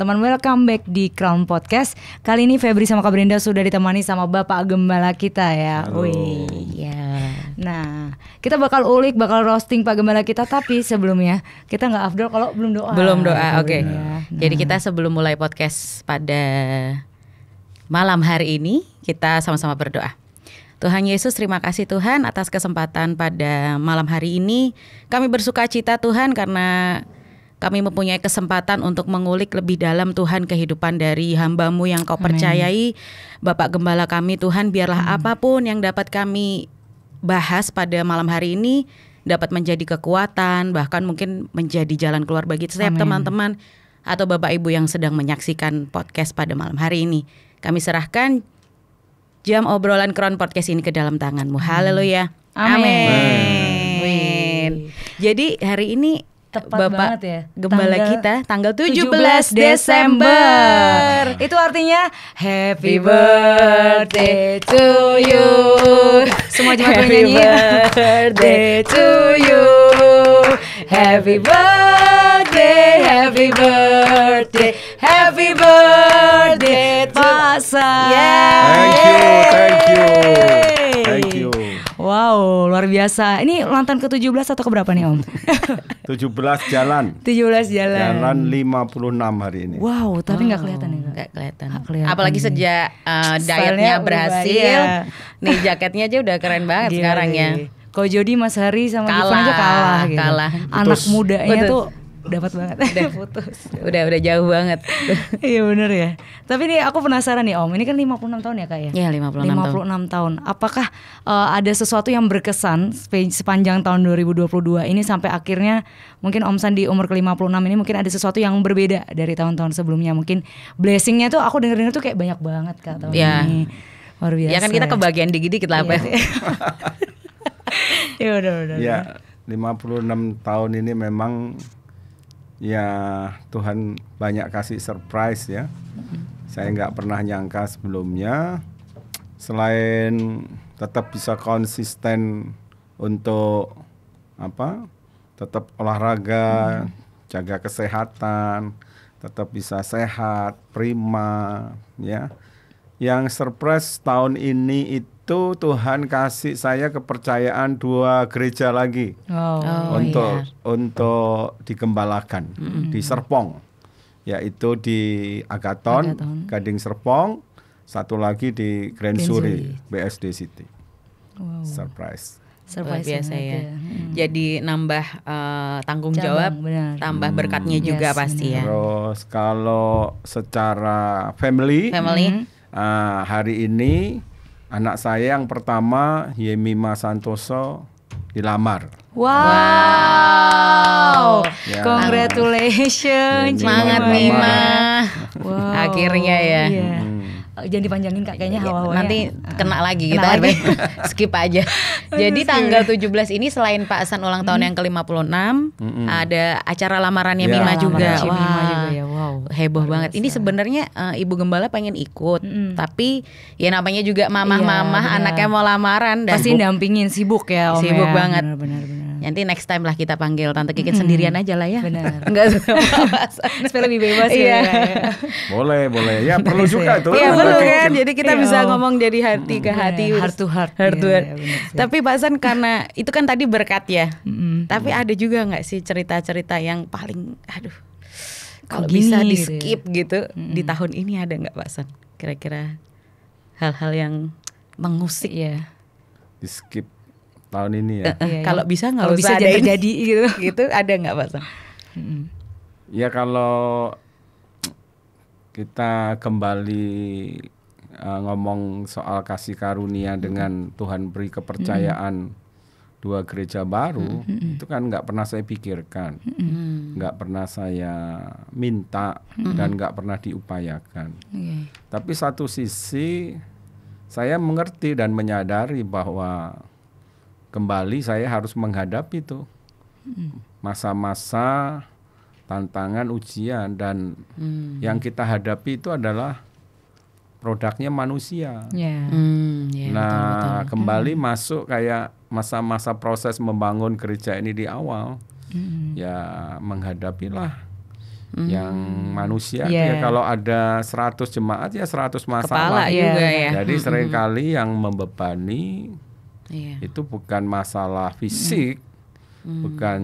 teman-teman welcome back di Crown Podcast Kali ini Febri sama Kak Brenda sudah ditemani sama Bapak Gembala kita ya Wih ya. Nah kita bakal ulik, bakal roasting Pak Gembala kita Tapi sebelumnya kita nggak afdol kalau belum doa Belum doa, iya, oke okay. nah. Jadi kita sebelum mulai podcast pada malam hari ini Kita sama-sama berdoa Tuhan Yesus, terima kasih Tuhan atas kesempatan pada malam hari ini. Kami bersuka cita Tuhan karena kami mempunyai kesempatan untuk mengulik lebih dalam Tuhan kehidupan dari hambamu yang kau Amin. percayai Bapak Gembala kami Tuhan biarlah apapun yang dapat kami bahas pada malam hari ini dapat menjadi kekuatan bahkan mungkin menjadi jalan keluar bagi setiap teman-teman atau Bapak Ibu yang sedang menyaksikan podcast pada malam hari ini kami serahkan jam obrolan Kron Podcast ini ke dalam tanganmu Haleluya Amin. Amin. Jadi hari ini Tepat Bapak banget ya. Gembala tanggal kita tanggal 17, 17 Desember. Itu artinya happy birthday to you. Semua jemaat happy nyanyi. Ya. birthday to you. Happy birthday, happy birthday, happy birthday Pasa Yeah. Thank you, thank you luar biasa. Ini lantan ke-17 atau ke berapa nih Om? 17 jalan. 17 jalan. Jalan 56 hari ini. Wow, tapi nggak wow. Oh, kelihatan nih, ya, Nggak kelihatan. Gak kelihatan. Apalagi sejak uh, dietnya berhasil, iya. nih jaketnya aja udah keren banget Gini. sekarang ya. Kalau Jody Mas Hari sama kalah, aja kalah gitu. Kalah. Anak Putus. mudanya Putus. tuh dapat banget udah putus udah udah jauh banget iya bener ya tapi nih aku penasaran nih om ini kan 56 tahun ya kak ya iya 56, 56 tahun 56 tahun apakah uh, ada sesuatu yang berkesan sepanjang tahun 2022 ini sampai akhirnya mungkin om San di umur ke 56 ini mungkin ada sesuatu yang berbeda dari tahun-tahun sebelumnya mungkin blessingnya tuh aku denger dengar tuh kayak banyak banget kak tahun ya. ini luar biasa ya kan kita kebagian dikit-dikit lah apa ya iya udah udah ya 56 tahun ini memang ya Tuhan banyak kasih surprise ya. Saya nggak pernah nyangka sebelumnya. Selain tetap bisa konsisten untuk apa? Tetap olahraga, jaga kesehatan, tetap bisa sehat, prima, ya. Yang surprise tahun ini itu itu Tuhan kasih saya kepercayaan dua gereja lagi oh. Oh, untuk yeah. untuk dikembalakan mm -hmm. di Serpong, yaitu di Agaton, Agaton, Gading Serpong, satu lagi di Grand Suri, BSD City. Wow. Surprise surprise biasa ya. ya. Hmm. Jadi nambah uh, tanggung Cabang, jawab, benar. tambah mm. berkatnya yes, juga pasti benar. ya. Terus kalau secara family, family. Uh, hari ini anak saya yang pertama Yemima Santoso dilamar. Wow. wow. Ya. Congratulations. Semangat Mima. Wow. Akhirnya ya. Iya. Hmm. Oh, jangan dipanjangin Kak kayaknya hawa iya, hawa ya. Nanti ya. kena lagi gitu, kena lagi. skip aja. Jadi tanggal 17 ini selain Pak Hasan ulang tahun hmm. yang ke-56 hmm. ada acara lamarannya ya. Mima juga. wow. Mima heboh Luar banget. Biasa. Ini sebenarnya uh, ibu gembala pengen ikut, mm-hmm. tapi ya namanya juga mamah-mamah iya, anaknya mau lamaran dan pasti dampingin sibuk ya, Om sibuk ya. banget. Bener, bener, bener. Nanti next time lah kita panggil Tante Kikit sendirian aja lah ya. Benar. Enggak supaya lebih bebas iya. ya. boleh, boleh. Ya perlu juga tuh. Iya perlu kan. Jadi kita iya, bisa ngomong dari hati ke iya, hati, heart to heart. Heart to heart. Tapi Pak San karena itu kan tadi berkat ya. Tapi ada juga nggak sih cerita-cerita yang paling aduh kalau bisa di gitu ya? skip gitu, gitu hmm di tahun ini ada nggak Pak San kira-kira hal-hal yang mengusik ya di skip tahun ini ya iya, iya. kalau bisa nggak bisa jadi terjadi gitu gitu ada nggak Pak San mm-hmm. ya kalau kita kembali uh, ngomong soal kasih karunia hmm dengan Tuhan beri kepercayaan hmm dua gereja baru mm-hmm. itu kan nggak pernah saya pikirkan, mm-hmm. pernah saya minta mm-hmm. dan nggak pernah diupayakan. Okay. Iya. Tapi satu sisi saya mengerti dan menyadari bahwa kembali saya harus menghadapi itu masa-masa tantangan ujian dan mm. yang kita hadapi itu adalah produknya manusia. Yeah. Mm, yeah, nah betul, betul. Hmm. kembali mm. masuk kayak masa-masa proses membangun gereja ini di awal, mm. ya menghadapilah mm. yang manusia yeah. ya kalau ada 100 jemaat ya 100 masalah Kepala ya. juga ya. Jadi mm. seringkali yang membebani yeah. itu bukan masalah fisik, mm. bukan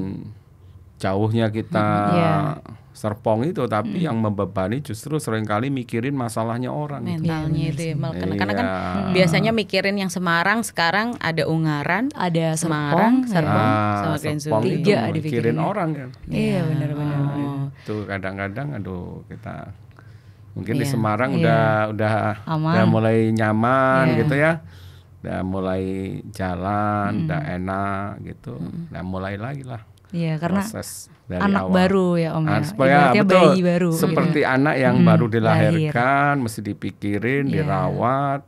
jauhnya kita yeah serpong itu tapi hmm. yang membebani justru seringkali mikirin masalahnya orang gitu. mentalnya gitu. itu ya karena, kan iya. kan biasanya mikirin yang Semarang sekarang ada Ungaran ada Semarang serpong, ya. serpong ah, sama Grand Suri tiga ada orang kan iya benar-benar iya. oh. itu kadang-kadang aduh kita mungkin iya. di Semarang iya. udah udah Aman. udah mulai nyaman iya. gitu ya udah mulai jalan hmm. udah enak gitu hmm. udah mulai lagi lah Iya, karena proses dari anak awal. baru ya Om ya. ya betul. bayi baru. Gitu. Seperti gitu. anak yang hmm, baru dilahirkan, lahir. mesti dipikirin, yeah. dirawat.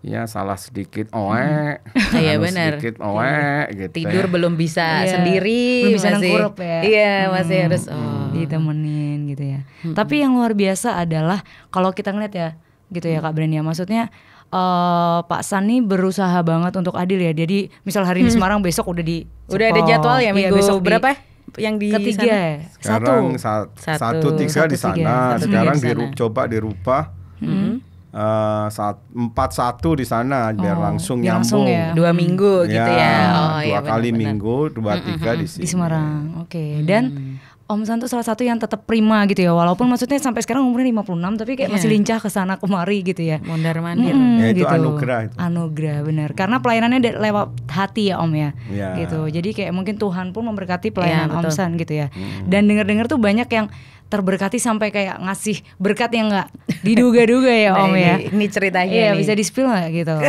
Ya salah sedikit oe, hmm. Iya, benar. sedikit oe yeah. gitu. Tidur ya. belum bisa yeah. sendiri, belum bisa masih, nengkurup ya. Iya, hmm. masih harus oh. Hmm. ditemenin gitu ya. Hmm. Tapi yang luar biasa adalah kalau kita ngeliat ya gitu ya Kak Brenia maksudnya uh, Pak Sani berusaha banget untuk adil ya. Jadi misal hari ini hmm. Semarang besok udah di udah ada jadwal ya iya, minggu iya, besok berapa? Di, ya? yang di ketiga sana? Ya? sekarang satu satu, satu tiga satu, di sana tiga. Satu, sekarang tiga di sana. coba dirubah hmm. uh, saat empat satu di sana biar oh, langsung nyambung langsung ya. dua minggu gitu ya, ya. Oh, dua ya, kali benar, minggu dua tiga di sini di Semarang oke okay. dan hmm Om San tuh salah satu yang tetap prima gitu ya walaupun maksudnya sampai sekarang umurnya 56 tapi kayak yeah. masih iya. lincah ke sana kemari gitu ya mondar mandir mm, ya, itu gitu. anugerah itu. anugerah benar karena pelayanannya lewat hati ya Om ya yeah. gitu jadi kayak mungkin Tuhan pun memberkati iya, pelayanan yeah, Om San gitu ya mm. dan dengar-dengar tuh banyak yang terberkati sampai kayak ngasih berkat yang nggak diduga-duga ya Om nah, ya ini, ceritanya iya nih. bisa di spill nggak gitu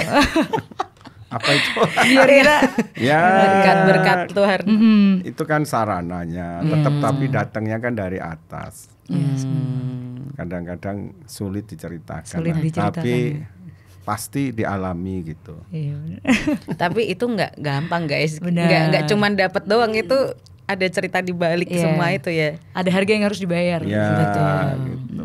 apa itu? ya, ya berkat-berkat Tuhan. Mm. Itu kan sarananya, mm. tetap mm. tapi datangnya kan dari atas. kadang hmm. Kadang-kadang sulit diceritakan, sulit nah, diceritakan. tapi ya. pasti dialami gitu. Iya. tapi itu nggak gampang guys, nggak nggak cuman dapat doang itu ada cerita di balik yeah. semua itu ya. Ada harga yang harus dibayar. yeah, ya, gitu. gitu.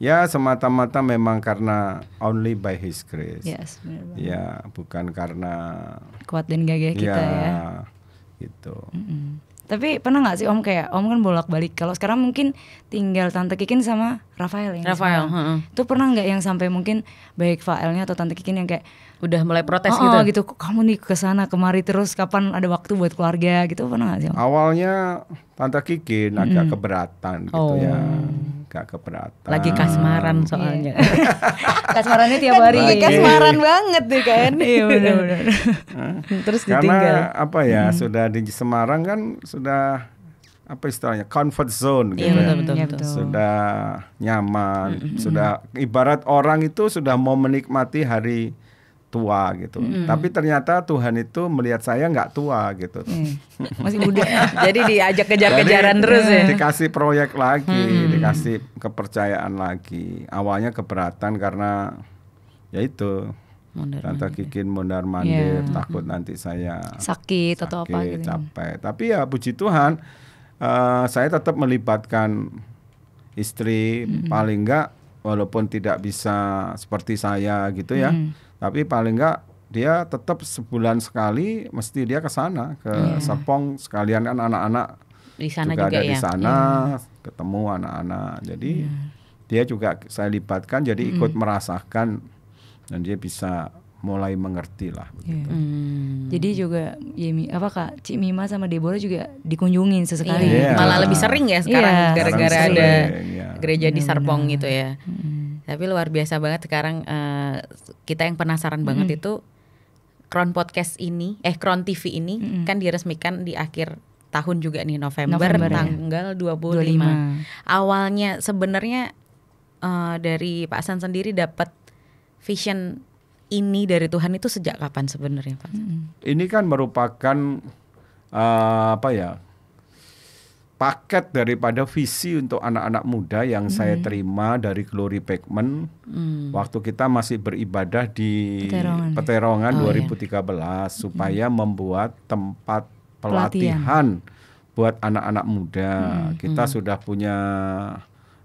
Ya semata-mata memang karena only by His grace. Yes, benar Ya bukan karena kuat dan gagah kita ya. ya. Gitu. Mm -mm. Tapi pernah nggak sih Om kayak Om kan bolak-balik. Kalau sekarang mungkin tinggal Tante Kikin sama Rafael ya. Rafael. Itu pernah nggak yang sampai mungkin baik Faelnya atau Tante Kikin yang kayak udah mulai protes oh, gitu. Oh gitu, kamu nih ke sana kemari terus kapan ada waktu buat keluarga gitu pernah nggak sih? Awalnya Tante Kiki agak keberatan gitu ya. oh. ya. Gak keberatan. Lagi kasmaran iya. soalnya. Kasmarannya tiap kan hari. Lagi. Kasmaran banget deh kan. iya benar-benar. Terus Karena ditinggal. apa ya, hmm. sudah di Semarang kan sudah apa istilahnya comfort zone iya, gitu iya, betul, ya. Betul, betul. Iya, sudah nyaman, mm -hmm. sudah ibarat orang itu sudah mau menikmati hari tua gitu. Mm. Tapi ternyata Tuhan itu melihat saya nggak tua gitu. Mm. Masih muda. Jadi diajak kejar-kejaran terus ya. Dikasih proyek lagi, mm. dikasih kepercayaan lagi. Awalnya keberatan karena ya itu Tante Kikin mondar mandir, yeah. takut nanti saya sakit, sakit atau apa gitu. Capek. Tapi ya puji Tuhan uh, saya tetap melibatkan istri mm. paling enggak walaupun tidak bisa seperti saya gitu ya. Mm tapi paling enggak dia tetap sebulan sekali mesti dia ke sana ke yeah. Serpong sekalian kan anak-anak di sana juga, juga ada ya. di sana yeah. ketemu anak-anak. Jadi yeah. dia juga saya libatkan jadi mm. ikut merasakan dan dia bisa mulai mengerti lah Yeah. Iya. Hmm. Jadi juga Yemi ya apa Kak Cik Mima sama Deborah juga dikunjungin sesekali. Yeah. Iya. Malah lebih sering ya iya. sekarang gara-gara yeah. ada sering, gereja di Serpong gitu ya. mm. Tapi luar biasa banget sekarang uh, kita yang penasaran mm banget itu Crown Podcast ini, eh Crown TV ini mm kan diresmikan di akhir tahun juga nih November, November ya. tanggal ya? 25. 25. Awalnya sebenarnya uh, dari Pak Hasan sendiri dapat vision ini dari Tuhan itu sejak kapan sebenarnya Pak? Ini kan merupakan uh, apa ya? paket daripada visi untuk anak-anak muda yang hmm. saya terima dari Glory Backman hmm. waktu kita masih beribadah di Peterongan, ya? Peterongan oh, 2013 iya. supaya hmm. membuat tempat pelatihan, pelatihan. buat anak-anak muda. Hmm. Kita hmm. sudah punya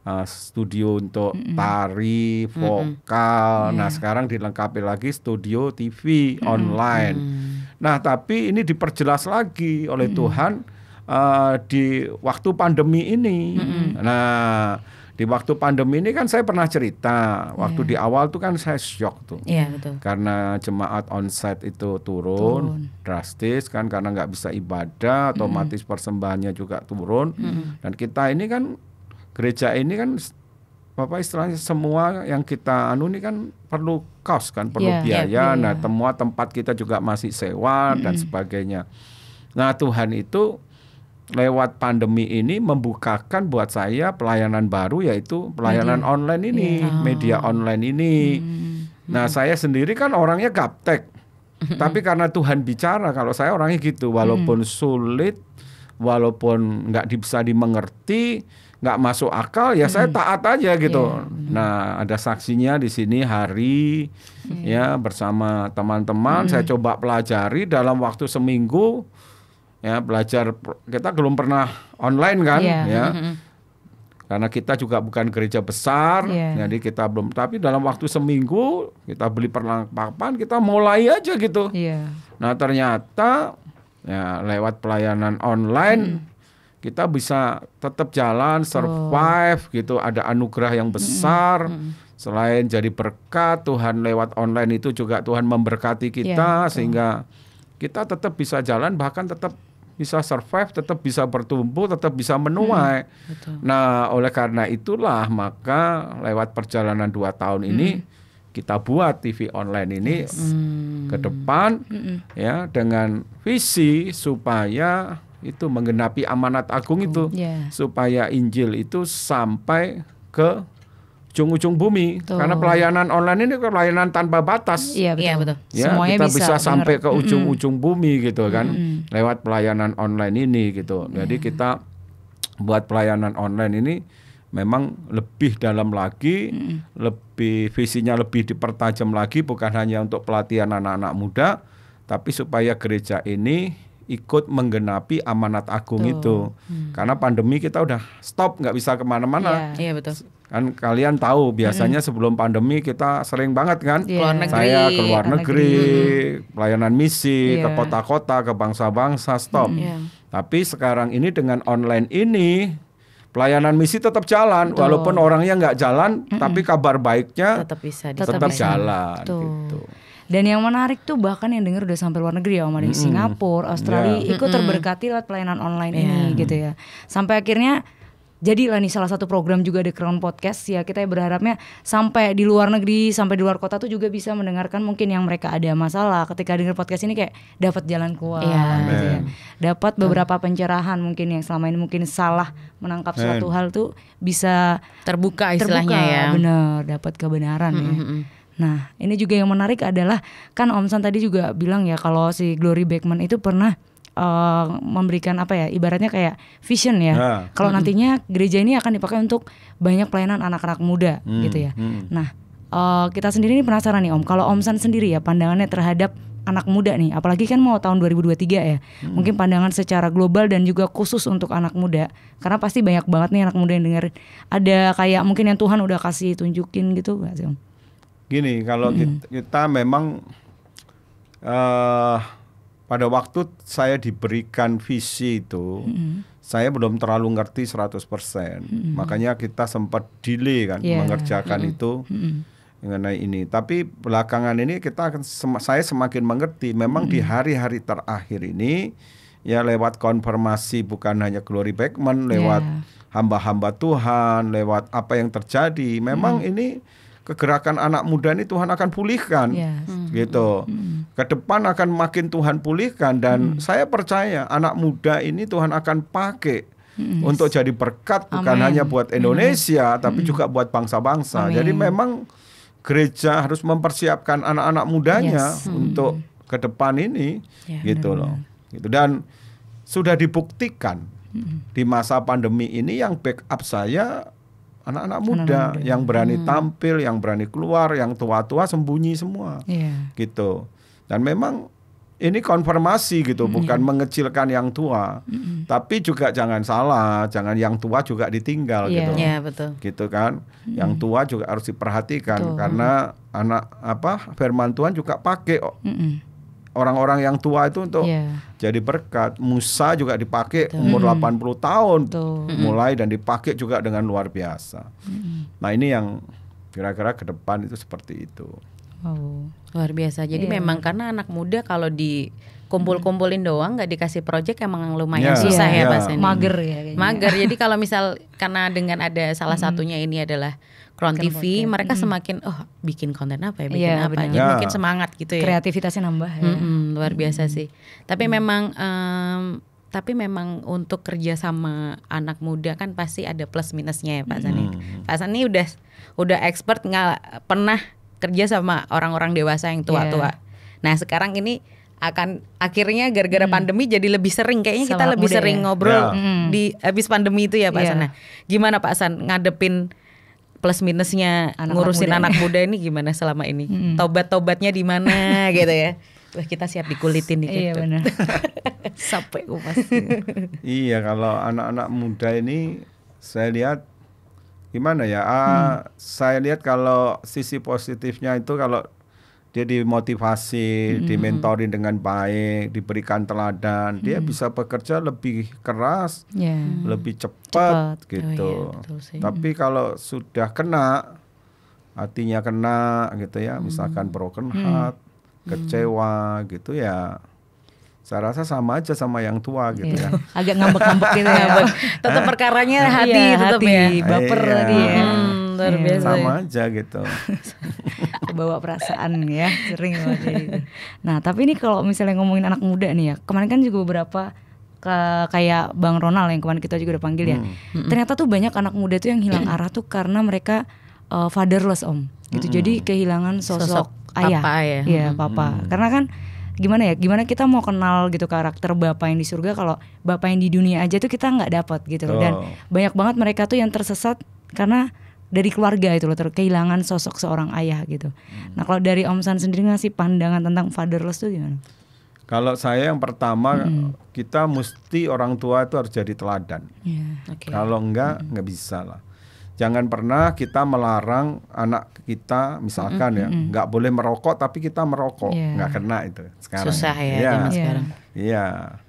uh, studio untuk -mm. tari, hmm, hmm. vokal. -mm. Nah, yeah. sekarang dilengkapi lagi studio TV -mm. online. -mm. Nah, tapi ini diperjelas lagi oleh -mm. Tuhan uh, di waktu pandemi ini. Mm-hmm. Nah, di waktu pandemi ini kan saya pernah cerita waktu yeah. di awal tuh kan saya shock tuh yeah, betul. karena jemaat onsite itu turun, turun drastis kan karena nggak bisa ibadah otomatis mm -hmm. persembahannya juga turun mm -hmm. dan kita ini kan gereja ini kan Bapak istilahnya semua yang kita anu ini kan perlu kos kan perlu yeah, iya, biaya yeah, iya. nah semua tempat kita juga masih sewa mm -hmm. dan sebagainya nah Tuhan itu lewat pandemi ini membukakan buat saya pelayanan baru yaitu pelayanan media. online ini, yeah. Iya. media online ini. Hmm. Nah, hmm. saya sendiri kan orangnya gaptek. Tapi karena Tuhan bicara kalau saya orangnya gitu walaupun hmm. sulit, walaupun nggak bisa dimengerti, nggak masuk akal ya hmm. saya taat aja gitu. Yeah. Iya, nah, ada saksinya di sini hari yeah. ya bersama teman-teman hmm. saya coba pelajari dalam waktu seminggu ya belajar kita belum pernah online kan yeah. ya mm-hmm. karena kita juga bukan gereja besar yeah. jadi kita belum tapi dalam waktu seminggu kita beli perlengkapan kita mulai aja gitu yeah. nah ternyata ya lewat pelayanan online hmm. kita bisa tetap jalan survive oh. gitu ada anugerah yang besar hmm. selain jadi berkat Tuhan lewat online itu juga Tuhan memberkati kita yeah, iya, sehingga kita tetap bisa jalan bahkan tetap bisa survive, tetap bisa bertumbuh, tetap bisa menuai. Hmm, betul. Nah, oleh karena itulah maka lewat perjalanan dua tahun hmm. ini kita buat TV online ini yes. Hmm. ke depan hmm. ya dengan visi supaya itu menggenapi amanat agung itu yeah. supaya Injil itu sampai ke ujung-ujung bumi betul. karena pelayanan online ini kan pelayanan tanpa batas. Iya betul. Ya, betul. Ya, Semuanya kita bisa, bisa sampai ke ujung-ujung bumi gitu kan mm -hmm. lewat pelayanan online ini gitu. Iya. Jadi kita buat pelayanan online ini memang lebih dalam lagi, mm. lebih visinya lebih dipertajam lagi bukan hanya untuk pelatihan anak-anak muda tapi supaya gereja ini ikut menggenapi amanat agung betul. itu. Hmm. Karena pandemi kita udah stop nggak bisa kemana-mana. Yeah. yeah, betul kan kalian tahu biasanya hmm. sebelum pandemi kita sering banget kan yeah. keluar negeri, saya ke negeri, negeri gitu. pelayanan misi yeah. ke iya. kota-kota ke bangsa-bangsa stop hmm. tapi sekarang ini dengan online ini pelayanan misi tetap jalan Betul. walaupun orangnya nggak jalan hmm. tapi kabar baiknya tetap bisa tetap, tetap bisa. jalan Betul. gitu dan yang menarik tuh bahkan yang dengar udah sampai luar negeri ya Om dari di Singapura Australia yeah. ikut terberkati lewat pelayanan online yeah. ini iya. gitu ya sampai akhirnya jadi lah nih salah satu program juga The Crown Podcast ya kita berharapnya sampai di luar negeri sampai di luar kota tuh juga bisa mendengarkan mungkin yang mereka ada masalah ketika dengar podcast ini kayak dapat jalan keluar yeah. gitu ya. dapat beberapa pencerahan mungkin yang selama ini mungkin salah menangkap suatu hal tuh bisa terbuka istilahnya terbuka, ya benar dapat kebenaran mm -hmm. ya nah ini juga yang menarik adalah kan Om San tadi juga bilang ya kalau si Glory Beckman itu pernah Eh, memberikan apa ya ibaratnya kayak vision ya. Nah. Kalau hmm. nantinya gereja ini akan dipakai untuk banyak pelayanan anak-anak muda hmm. gitu ya. Hmm. Nah, uh, kita sendiri ini penasaran nih Om. Kalau Om San sendiri ya pandangannya terhadap anak muda nih, apalagi kan mau tahun 2023 ya. Hmm. Mungkin pandangan secara global dan juga khusus untuk anak muda. Karena pasti banyak banget nih anak muda yang dengar ada kayak mungkin yang Tuhan udah kasih tunjukin gitu gak sih Om? Gini, kalau hmm. kita, kita memang uh, pada waktu saya diberikan visi itu, mm-hmm. saya belum terlalu ngerti 100%. Mm-hmm. Makanya kita sempat delay kan yeah. mengerjakan mm-hmm. itu mm-hmm. mengenai ini. Tapi belakangan ini kita akan sem- saya semakin mengerti memang mm-hmm. di hari-hari terakhir ini ya lewat konfirmasi bukan hanya Glory Backman, lewat yeah. hamba-hamba Tuhan, lewat apa yang terjadi, memang mm-hmm. ini kegerakan anak muda ini Tuhan akan pulihkan yes. Hmm. gitu hmm. ke depan akan makin Tuhan pulihkan dan hmm. saya percaya anak muda ini Tuhan akan pakai hmm. untuk jadi berkat bukan hanya buat hmm. Indonesia hmm. tapi juga buat bangsa-bangsa jadi memang gereja harus mempersiapkan anak-anak mudanya yes. hmm. untuk ke depan ini ya, gitu benar. loh gitu dan sudah dibuktikan di masa pandemi ini yang backup saya anak-anak muda, anak muda yang berani hmm. tampil, yang berani keluar, yang tua-tua sembunyi semua, yeah. gitu. Dan memang ini konfirmasi gitu, mm -hmm. bukan iya. mengecilkan yang tua, mm -hmm. tapi juga jangan salah, jangan yang tua juga ditinggal yeah. gitu, yeah, betul. gitu kan, mm -hmm. yang tua juga harus diperhatikan betul. karena anak apa firman Tuhan juga pakai mm -hmm. orang-orang yang tua itu untuk yeah jadi berkat. Musa juga dipakai Betul. umur 80 hmm. tahun Betul. Hmm. mulai dan dipakai juga dengan luar biasa. Hmm. Nah, ini yang kira-kira ke depan itu seperti itu. Oh, luar biasa. Jadi yeah. memang karena anak muda kalau di kumpul-kumpulin hmm. doang nggak dikasih project emang lumayan yeah. susah yeah. ya Mas ya. yeah. Mager ya. Kayaknya. Mager. Jadi kalau misal karena dengan ada salah satunya ini adalah Crown TV mungkin. mereka hmm. semakin oh bikin konten apa ya bikin yeah, apa aja, mungkin yeah. makin semangat gitu ya kreativitasnya nambah ya mm -hmm, luar biasa hmm. sih tapi hmm. memang um, tapi memang untuk kerja sama anak muda kan pasti ada plus minusnya ya Pak Sani. Hmm. Pak Sani udah udah expert nggak pernah kerja sama orang-orang dewasa yang tua-tua. Yeah. Nah sekarang ini akan akhirnya gara-gara hmm. pandemi jadi lebih sering kayaknya sama kita lebih sering ya. ngobrol yeah. di habis pandemi itu ya Pak yeah. San. Nah, gimana Pak San ngadepin plus minusnya anak ngurusin anak muda. ini gimana selama ini? Hmm. Tobat-tobatnya di mana gitu ya. Wah, kita siap dikulitin nih gitu. Iya benar. Sampai kupas. iya, kalau anak-anak muda ini saya lihat gimana ya? Ah, hmm. saya lihat kalau sisi positifnya itu kalau dia dimotivasi, mm-hmm. dimentorin dengan baik, diberikan teladan, hmm dia bisa bekerja lebih keras, yeah. lebih cepat, cepat. Oh, gitu. Oh, iya, Tapi kalau sudah kena hatinya kena gitu ya, misalkan broken heart, hmm kecewa gitu ya saya rasa sama aja sama yang tua gitu iya. ya. Agak ngambek-ngambek gitu ya. tetap perkaranya iya, hati iya, tetap hati, ya. Baper iya. tadi ya. Hmm, Sama ya. aja gitu. kebawa perasaan ya sering banget itu. nah tapi ini kalau misalnya ngomongin anak muda nih ya kemarin kan juga beberapa ke, kayak Bang Ronald yang kemarin kita juga udah panggil ya. Hmm. hmm. Ternyata tuh banyak anak muda tuh yang hilang arah tuh karena mereka uh, fatherless om. Gitu. Hmm. Jadi kehilangan sosok, sosok ayah. Papa ya. Iya, hmm. papa. Karena kan gimana ya? Gimana kita mau kenal gitu karakter bapak yang di surga kalau bapak yang di dunia aja tuh kita nggak dapat gitu loh. Dan banyak banget mereka tuh yang tersesat karena dari keluarga itu loh kehilangan sosok seorang ayah gitu. Hmm. Nah kalau dari Om San sendiri ngasih pandangan tentang fatherless itu gimana? Kalau saya yang pertama hmm. kita mesti orang tua itu harus jadi teladan. Yeah, okay. Kalau enggak hmm. nggak bisa lah. Jangan pernah kita melarang anak kita misalkan hmm, ya nggak boleh merokok tapi kita merokok yeah. Iya. nggak kena itu sekarang. Susah ya, ya. yeah. sekarang. Iya. Yeah.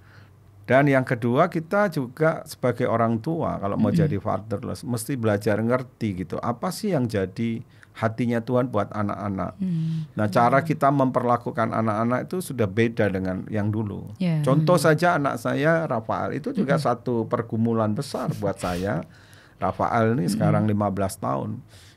Dan yang kedua kita juga sebagai orang tua kalau mau mm -hmm. jadi fatherless mesti belajar ngerti gitu. Apa sih yang jadi hatinya Tuhan buat anak-anak. Hmm. Nah, cara kita memperlakukan anak-anak itu sudah beda dengan yang dulu. Yeah. Contoh hmm. saja anak saya Rafael itu juga hmm. satu pergumulan besar buat saya. Rafael ini sekarang 15 tahun.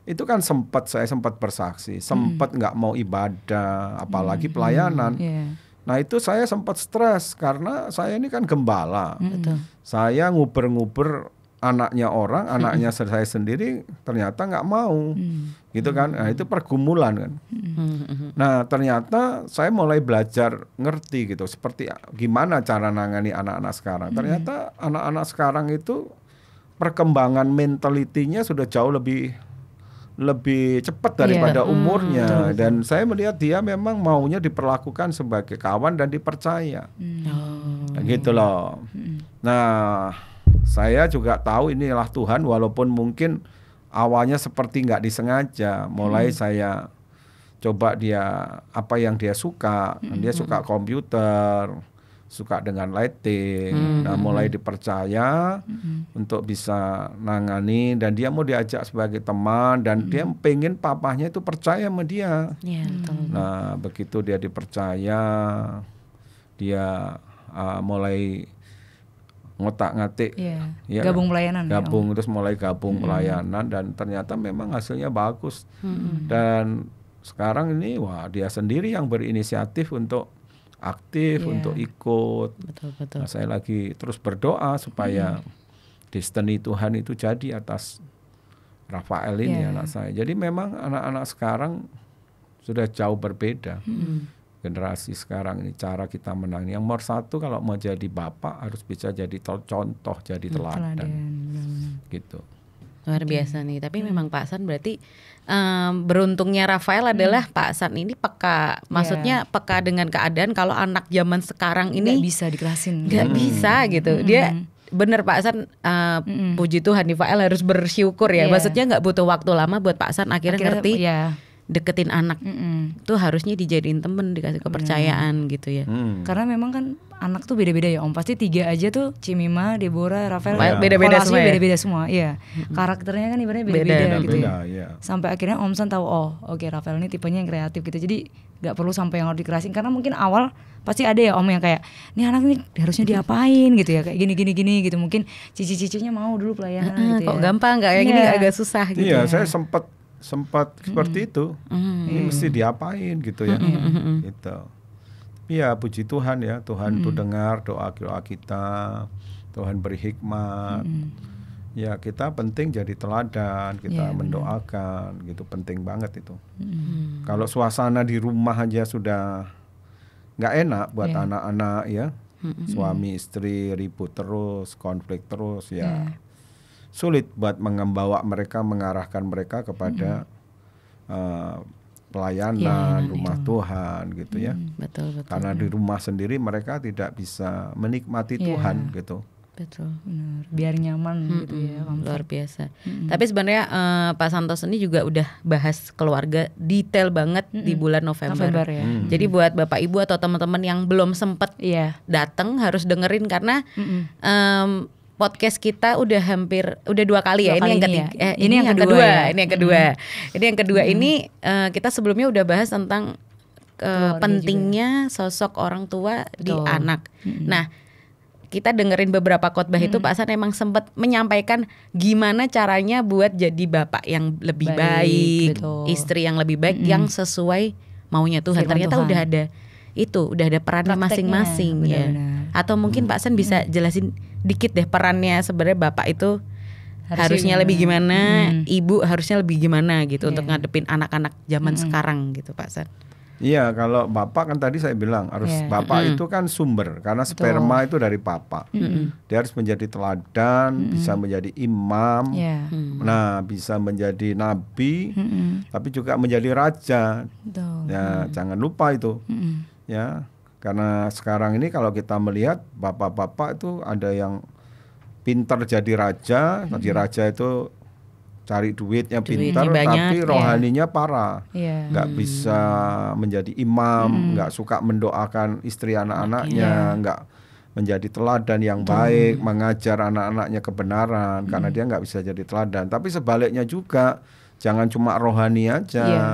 Itu kan sempat saya sempat bersaksi, sempat mm. nggak mau ibadah, apalagi pelayanan. Mm, yeah Nah itu saya sempat stres karena saya ini kan gembala. Betul. Saya nguber-nguber anaknya orang, anaknya hmm. saya sendiri ternyata nggak mau, hmm. gitu kan? Nah itu pergumulan kan. Nah ternyata saya mulai belajar ngerti gitu, seperti gimana cara nangani anak-anak sekarang. Ternyata anak-anak sekarang itu perkembangan mentalitinya sudah jauh lebih lebih cepat iya. daripada yeah. Hmm, umurnya mm, dan saya melihat dia memang maunya diperlakukan sebagai kawan dan dipercaya mm. nah, gitu loh mm. nah saya juga tahu inilah Tuhan walaupun mungkin awalnya seperti nggak disengaja mulai mm. saya coba dia apa yang dia suka mm dia hmm, hmm, suka komputer suka dengan lighting. Hmm. Nah, mulai hmm. dipercaya hmm. untuk bisa nangani dan dia mau diajak sebagai teman dan hmm. dia pengen papahnya itu percaya sama dia. mm -hmm. Nah, begitu dia dipercaya, dia uh, mulai ngotak-ngatik, yeah. ya, gabung kan? pelayanan, ya gabung ya, terus mulai gabung hmm. pelayanan dan ternyata memang hasilnya bagus hmm. dan sekarang ini wah dia sendiri yang berinisiatif untuk aktif yeah. untuk ikut. Betul, betul. Nah, saya lagi terus berdoa supaya hmm. destiny Tuhan itu jadi atas Rafael ini yeah. anak saya. Jadi memang anak-anak sekarang sudah jauh berbeda. Hmm. Generasi sekarang ini cara kita menang. Yang nomor satu kalau mau jadi bapak harus bisa jadi contoh, jadi hmm, teladan, teladan. gitu. Luar biasa nih. Tapi hmm. memang Pak San berarti um, beruntungnya Rafael hmm. adalah hmm. Pak San ini peka, maksudnya yeah. peka dengan keadaan. Kalau anak zaman sekarang ini nggak bisa dikelasin, nggak hmm. bisa gitu. Hmm. Dia bener Pak San, uh, hmm. puji Tuhan Rafael harus bersyukur ya. Yeah. Maksudnya nggak butuh waktu lama buat Pak San akhirnya, akhirnya ngerti. Yeah deketin anak mm -mm. tuh harusnya dijadiin temen dikasih kepercayaan gitu ya mm. karena memang kan anak tuh beda-beda ya om pasti tiga aja tuh Cimima, Deborah, Rafael iya. ya? beda-beda semua beda-beda semua ya mm karakternya kan ibaratnya beda-beda gitu ya. beda, ya yeah. sampai akhirnya Om San tahu oh oke okay, Rafael ini tipenya yang kreatif gitu jadi nggak perlu sampai yang harus dikerasin karena mungkin awal pasti ada ya om yang kayak nih anak ini harusnya diapain gitu ya kayak gini gini gini gitu mungkin cici-cicinya mau dulu pelayanan uh, gitu kok ya. gampang nggak kayak yeah. gini agak iya. susah iya, gitu iya ya. saya sempat sempat mm seperti itu mm ini mesti diapain gitu ya mm gitu tapi ya puji Tuhan ya Tuhan mm tuh dengar doa doa kita Tuhan beri hikmat mm ya kita penting jadi teladan kita yeah, iya, mendoakan yeah. gitu penting banget itu mm kalau suasana di rumah aja sudah nggak enak buat iya. anak-anak yeah. ya mm-hmm. suami istri ribut terus konflik terus ya yeah sulit buat mengembawa mereka mengarahkan mereka kepada mm-hmm. uh, pelayanan ya, rumah ya. Tuhan gitu ya. betul betul. Karena ya. di rumah sendiri mereka tidak bisa menikmati ya. Tuhan gitu. Betul, benar. Biar nyaman hmm, gitu ya. Kamu. Luar biasa. Hmm. Tapi sebenarnya uh, Pak Santos ini juga udah bahas keluarga detail banget hmm. di bulan November. November ya. hmm. Jadi buat Bapak Ibu atau teman-teman yang belum sempet yeah. datang harus dengerin karena hmm. um, podcast kita udah hampir udah dua kali ya. Dua ini yang ketiga. Ya. Eh, ini, yang, kedua. Ya? Ini yang kedua. Hmm. Ini yang kedua hmm. ini uh, kita sebelumnya udah bahas tentang uh, pentingnya juga. sosok orang tua Betul. di anak. Hmm. Nah, kita dengerin beberapa khotbah hmm. itu Pak San emang sempat menyampaikan gimana caranya buat jadi bapak yang lebih baik, baik istri yang lebih baik hmm. yang sesuai maunya Tuhan. Firman Ternyata Tuhan. udah ada itu, udah ada peran masing-masing ya. Atau mungkin hmm. Pak San bisa hmm. jelasin dikit deh perannya sebenarnya bapak itu harusnya, harusnya lebih gimana, hmm. ibu harusnya lebih gimana gitu yeah. untuk iya. ngadepin anak-anak zaman hmm. sekarang gitu Pak San. Iya, kalau bapak kan tadi saya bilang harus yeah. bapak mm. itu kan sumber karena Betul. sperma itu dari papa. Mm. Dia harus menjadi teladan, mm. bisa menjadi imam, yeah. Hmm. nah bisa menjadi nabi, mm. tapi juga menjadi raja. Betul. Ya, mm. jangan lupa itu. Mm. Ya, karena sekarang ini kalau kita melihat bapak-bapak itu ada yang pintar jadi raja, hmm. jadi mm-hmm. raja itu cari duitnya pintar tapi iya. rohaninya ya. parah ya. hmm. bisa menjadi imam hmm. suka mendoakan istri anak-anaknya ya. nggak menjadi teladan yang baik mm-hmm. mengajar anak-anaknya kebenaran hmm. karena mm-hmm. dia nggak bisa jadi teladan tapi sebaliknya juga jangan cuma rohani aja ya.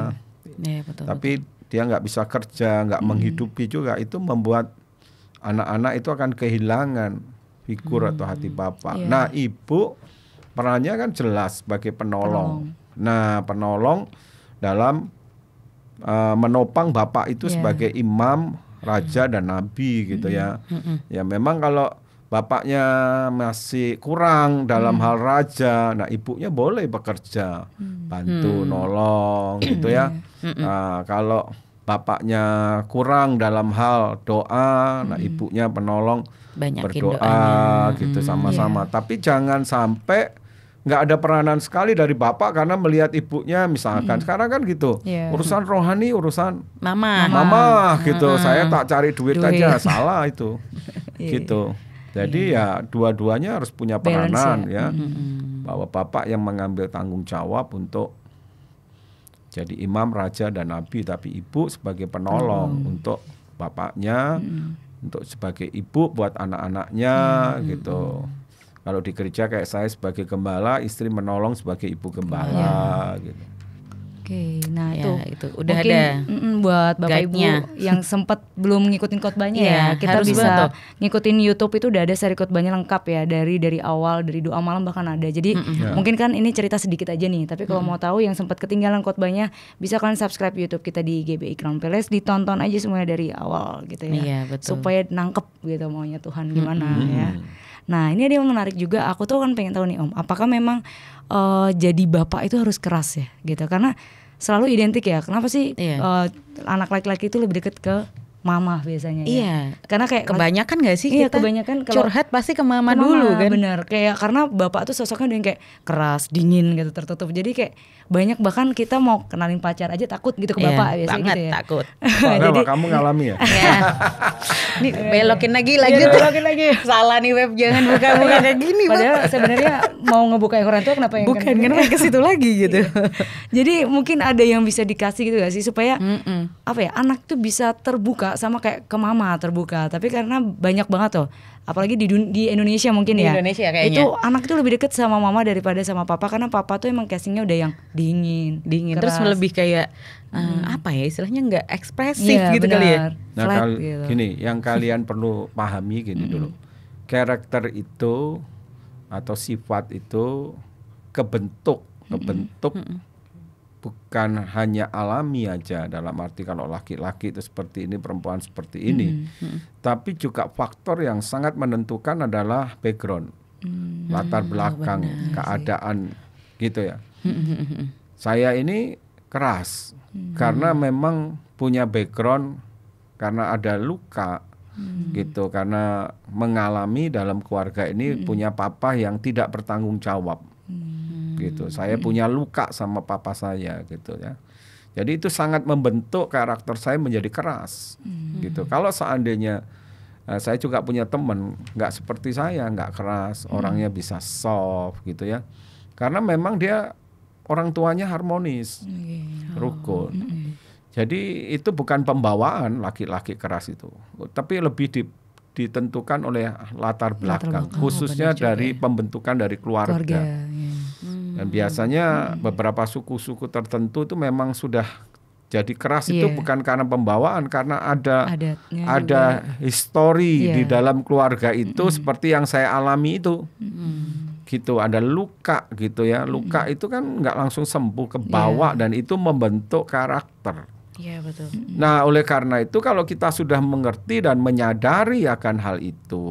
Ya, betul, tapi betul dia nggak bisa kerja nggak hmm. menghidupi juga itu membuat anak-anak itu akan kehilangan figur hmm. atau hati bapak yeah. nah ibu perannya kan jelas sebagai penolong, penolong. nah penolong dalam uh, menopang bapak itu yeah. sebagai imam raja hmm. dan nabi gitu ya. -hmm. ya -hmm. ya memang kalau bapaknya masih kurang dalam hmm. hal raja, nah ibunya boleh bekerja, hmm. bantu, hmm. nolong, hmm. gitu ya. Iya. Hmm. Nah, kalau bapaknya kurang dalam hal doa, nah, hmm. nah ibunya penolong Banyakin berdoa, doanya. gitu hmm, sama-sama. Hmm, iya. yeah. Tapi jangan sampai nggak ada peranan sekali dari bapak karena melihat ibunya misalkan hmm. sekarang kan gitu yeah. urusan rohani urusan mama mama, mama gitu mama. saya tak cari duit, duit. aja salah itu iya, gitu jadi yeah. ya dua-duanya harus punya ya. peranan ya. ya. Mm-hmm. Bahwa bapak yang mengambil tanggung jawab untuk jadi imam, raja dan nabi, tapi ibu sebagai penolong mm. untuk bapaknya, mm. untuk sebagai ibu buat anak-anaknya mm. gitu. Kalau di gereja kayak saya sebagai gembala, istri menolong sebagai ibu gembala yeah. gitu Oke, hmm. nah ya itu. itu udah Mungkin, ada mm -mm, buat bapak ibu yang sempat belum ngikutin khotbahnya iya, ya, kita harus bisa bantuk. ngikutin YouTube itu udah ada seri khotbahnya lengkap ya dari dari awal dari doa malam bahkan ada. Jadi mm -mm. Yeah. mungkin kan ini cerita sedikit aja nih, tapi kalau mm. mau tahu yang sempat ketinggalan khotbahnya bisa kalian subscribe YouTube kita di GBI Crown Palace ditonton aja semuanya dari awal gitu ya. Yeah, betul. Supaya nangkep gitu maunya Tuhan gimana mm -hmm. ya. Nah, ini ada yang menarik juga. Aku tuh kan pengen tahu nih Om, apakah memang uh, jadi bapak itu harus keras ya gitu karena selalu identik ya kenapa sih iya. uh, anak laki-laki itu lebih deket ke mama biasanya ya? iya ya. karena kayak kebanyakan gak sih iya, kita kebanyakan kalau, curhat pasti ke mama, ke mama dulu kan bener kayak karena bapak tuh sosoknya udah yang kayak keras dingin gitu tertutup jadi kayak banyak bahkan kita mau kenalin pacar aja takut gitu ke iya, bapak yeah, biasanya gitu banget, gitu ya. takut. Jadi kamu ngalami ya? Iya. Nih iya. belokin lagi lagi Yeah, belokin lagi. Salah nih web jangan buka-buka kayak gini. Padahal sebenarnya mau ngebuka yang orang tua kenapa yang Bukan kenapa ke situ lagi gitu. Jadi mungkin ada yang bisa dikasih gitu gak sih supaya mm -mm. apa ya anak tuh bisa terbuka sama kayak ke mama terbuka. Tapi karena banyak banget tuh apalagi di di Indonesia mungkin di ya. Indonesia kayaknya. Itu anak itu lebih deket sama mama daripada sama papa karena papa tuh emang casingnya udah yang dingin, dingin. Keras. Terus lebih kayak eh, hmm. apa ya istilahnya nggak ekspresif yeah, gitu benar. kali ya. Nah, Flat, gitu. gini, yang kalian perlu pahami gini mm -hmm. dulu. Karakter itu atau sifat itu kebentuk, kebentuk mm -hmm bukan hanya alami aja dalam arti kalau laki-laki itu seperti ini perempuan seperti hmm, ini mm Hmm. tapi juga faktor yang sangat menentukan adalah background hmm. latar belakang oh, keadaan sih. gitu ya hmm. saya ini keras hmm. karena memang punya background karena ada luka hmm. gitu karena mengalami dalam keluarga ini hmm. punya papa yang tidak bertanggung jawab hmm gitu. Hmm, saya hmm. punya luka sama papa saya gitu ya. Jadi itu sangat membentuk karakter saya menjadi keras hmm. gitu. Kalau seandainya uh, saya juga punya teman nggak seperti saya, nggak keras, hmm. orangnya bisa soft gitu ya. Karena memang dia orang tuanya harmonis, hmm. rukun. Hmm. Iya. Jadi itu bukan pembawaan laki-laki keras itu, tapi lebih di, ditentukan oleh latar belakang, latar belakang oh, khususnya dari ya. pembentukan dari keluarga. keluarga Hmm. Dan biasanya beberapa suku-suku tertentu itu memang sudah jadi keras yeah. itu iya. bukan karena pembawaan karena ada ya, ada juga. histori yeah. di iya. dalam keluarga itu mm -hmm. seperti yang saya alami itu. Mm -hmm. Gitu ada luka gitu ya. Luka mm -hmm. itu kan nggak langsung sembuh ke bawah yeah. dan itu membentuk karakter. Yeah, betul. Nah, oleh karena itu kalau kita sudah mengerti dan menyadari akan hal itu,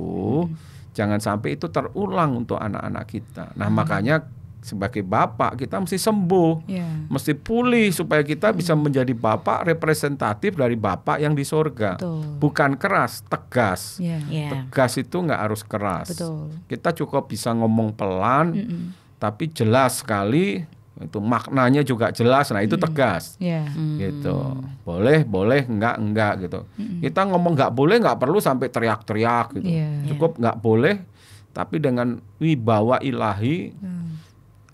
mm -hmm. jangan sampai itu terulang untuk anak-anak kita. Nah, mm -hmm. makanya sebagai bapak kita mesti sembuh, yeah. mesti pulih supaya kita bisa iya. menjadi bapak representatif dari bapak yang di sorga. Betul. Bukan keras, tegas. Yeah. Iya. Tegas itu nggak harus keras. Betul. Kita cukup bisa ngomong pelan, mm -mm. tapi jelas sekali. Itu maknanya juga jelas. Nah itu mm. tegas, yeah. mm. gitu. Boleh, boleh, enggak, enggak gitu. Mm. Kita ngomong nggak boleh, nggak perlu sampai teriak-teriak gitu. Yeah. Cukup nggak boleh, tapi dengan wibawa ilahi. Mm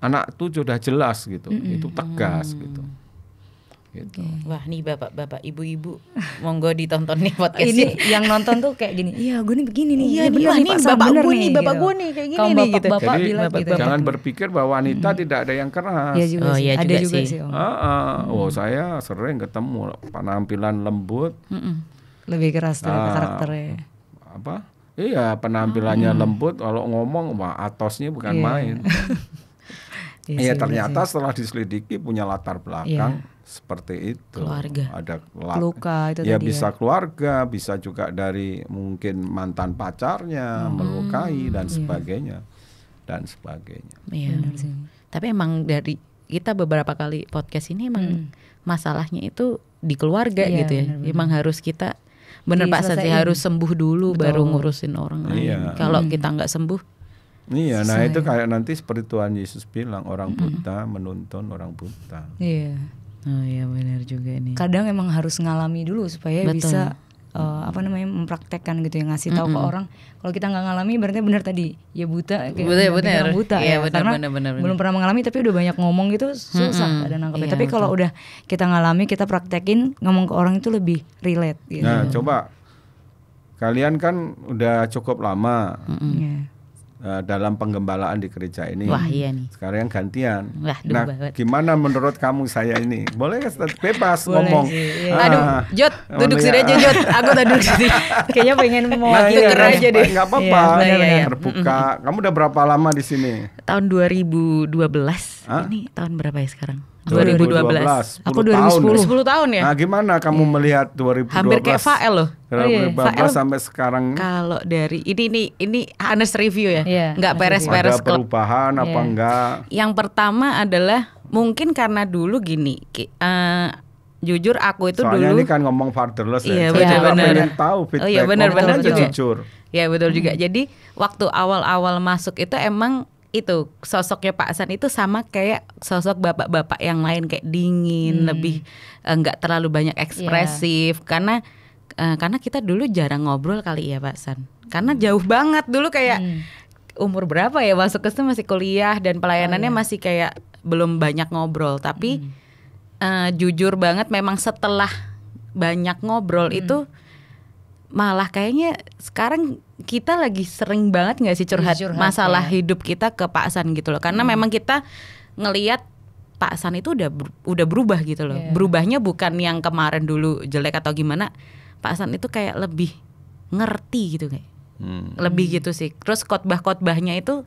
anak tuh sudah jelas gitu mm -hmm. itu tegas gitu gitu. Okay. Wah nih bapak-bapak, ibu-ibu, monggo ditonton nih podcast ini. yang nonton tuh kayak gini, iya gue nih begini nih, iya bener nih, bapak gue gitu. nih, bapak gue nih kayak gini bapak, nih gitu. Bapak Jadi, bilang bapak, gitu. jangan berpikir bahwa wanita hmm. tidak ada yang keras. Iya juga oh, sih, iya ada juga, sih. Ah, oh. Ah, ah. Hmm. oh saya sering ketemu penampilan lembut, hmm. lebih keras dari ah, karakternya. Apa? Iya penampilannya hmm. lembut, kalau ngomong wah atosnya bukan yeah. main. Iya, iya, iya ternyata setelah diselidiki punya latar belakang ya. seperti itu. Keluarga. Ada luka itu ya tadi bisa ya. keluarga, bisa juga dari mungkin mantan pacarnya hmm. melukai dan ya. sebagainya dan sebagainya. Iya. Hmm. Tapi emang dari kita beberapa kali podcast ini emang hmm. masalahnya itu di keluarga ya, gitu ya. Bener -bener. Emang harus kita benar Pak Sati harus sembuh dulu Betul. baru ngurusin orang lain. Iya. Kalau hmm. kita nggak sembuh Iya, nah itu kayak nanti seperti Tuhan Yesus bilang orang buta mm -hmm. menuntun orang buta. Iya. Oh iya benar juga ini. Kadang emang harus ngalami dulu supaya Betul. bisa uh, apa namanya mempraktekkan gitu ya ngasih tahu mm -hmm. ke orang kalau kita nggak ngalami berarti benar tadi ya buta kayak buta, ya buta iya, ya, ya bener, karena bener, bener, bener. belum pernah mengalami tapi udah banyak ngomong gitu susah mm -hmm. ada nangkepnya iya, tapi kalau udah kita ngalami kita praktekin ngomong ke orang itu lebih relate gitu. nah coba kalian kan udah cukup lama mm -hmm. Eh, dalam penggembalaan di gereja ini. Wah, iya nih. Sekarang yang gantian. Wah, nah, banget. gimana menurut kamu saya ini? Boleh bebas Boleh ngomong. Sih, iya, iya. Ah, Aduh, Jot, duduk sini aja Jot. Aku duduk sini. Kayaknya pengen mau nah, iya, iya, aja deh. Enggak apa-apa, ya, iya, iya. terbuka. Kamu udah berapa lama di sini? Tahun 2012. Hah? Ini tahun berapa ya sekarang? 2012. 2012. Aku 2010. Tahun, 10 ya? tahun ya. Nah, gimana kamu yeah. melihat 2012? Hampir kayak Fael loh. oh, iya. sampai sekarang. Kalau dari ini ini ini honest review ya. Yeah, enggak peres-peres Ada perubahan yeah. apa iya. enggak? Yang pertama adalah mungkin karena dulu gini, uh, jujur aku itu Soalnya dulu ini kan ngomong fatherless ya. Iya, oh, iya benar benar. tahu feedback. Oh iya benar benar juga. Jujur. Iya betul hmm. juga. Jadi waktu awal-awal masuk itu emang itu sosoknya Pak Hasan itu sama kayak sosok bapak-bapak yang lain kayak dingin, hmm. lebih eh, nggak uh, terlalu banyak iya. ekspresif yeah. karena uh, karena kita dulu jarang ngobrol kali ya Pak Hasan. Karena hmm. jauh banget dulu kayak hmm. umur berapa ya masuk ke situ masih kuliah dan pelayanannya oh, yeah. masih kayak belum banyak ngobrol, tapi hmm. uh, jujur banget memang setelah banyak ngobrol hmm. itu malah kayaknya sekarang kita lagi sering banget nggak sih curhat, curhat masalah ya. hidup kita ke Pak San gitu loh karena hmm. memang kita ngeliat Pak San itu udah udah berubah gitu loh yeah. berubahnya bukan yang kemarin dulu jelek atau gimana Pak San itu kayak lebih ngerti gitu kayak hmm. lebih gitu sih terus khotbah-khotbahnya itu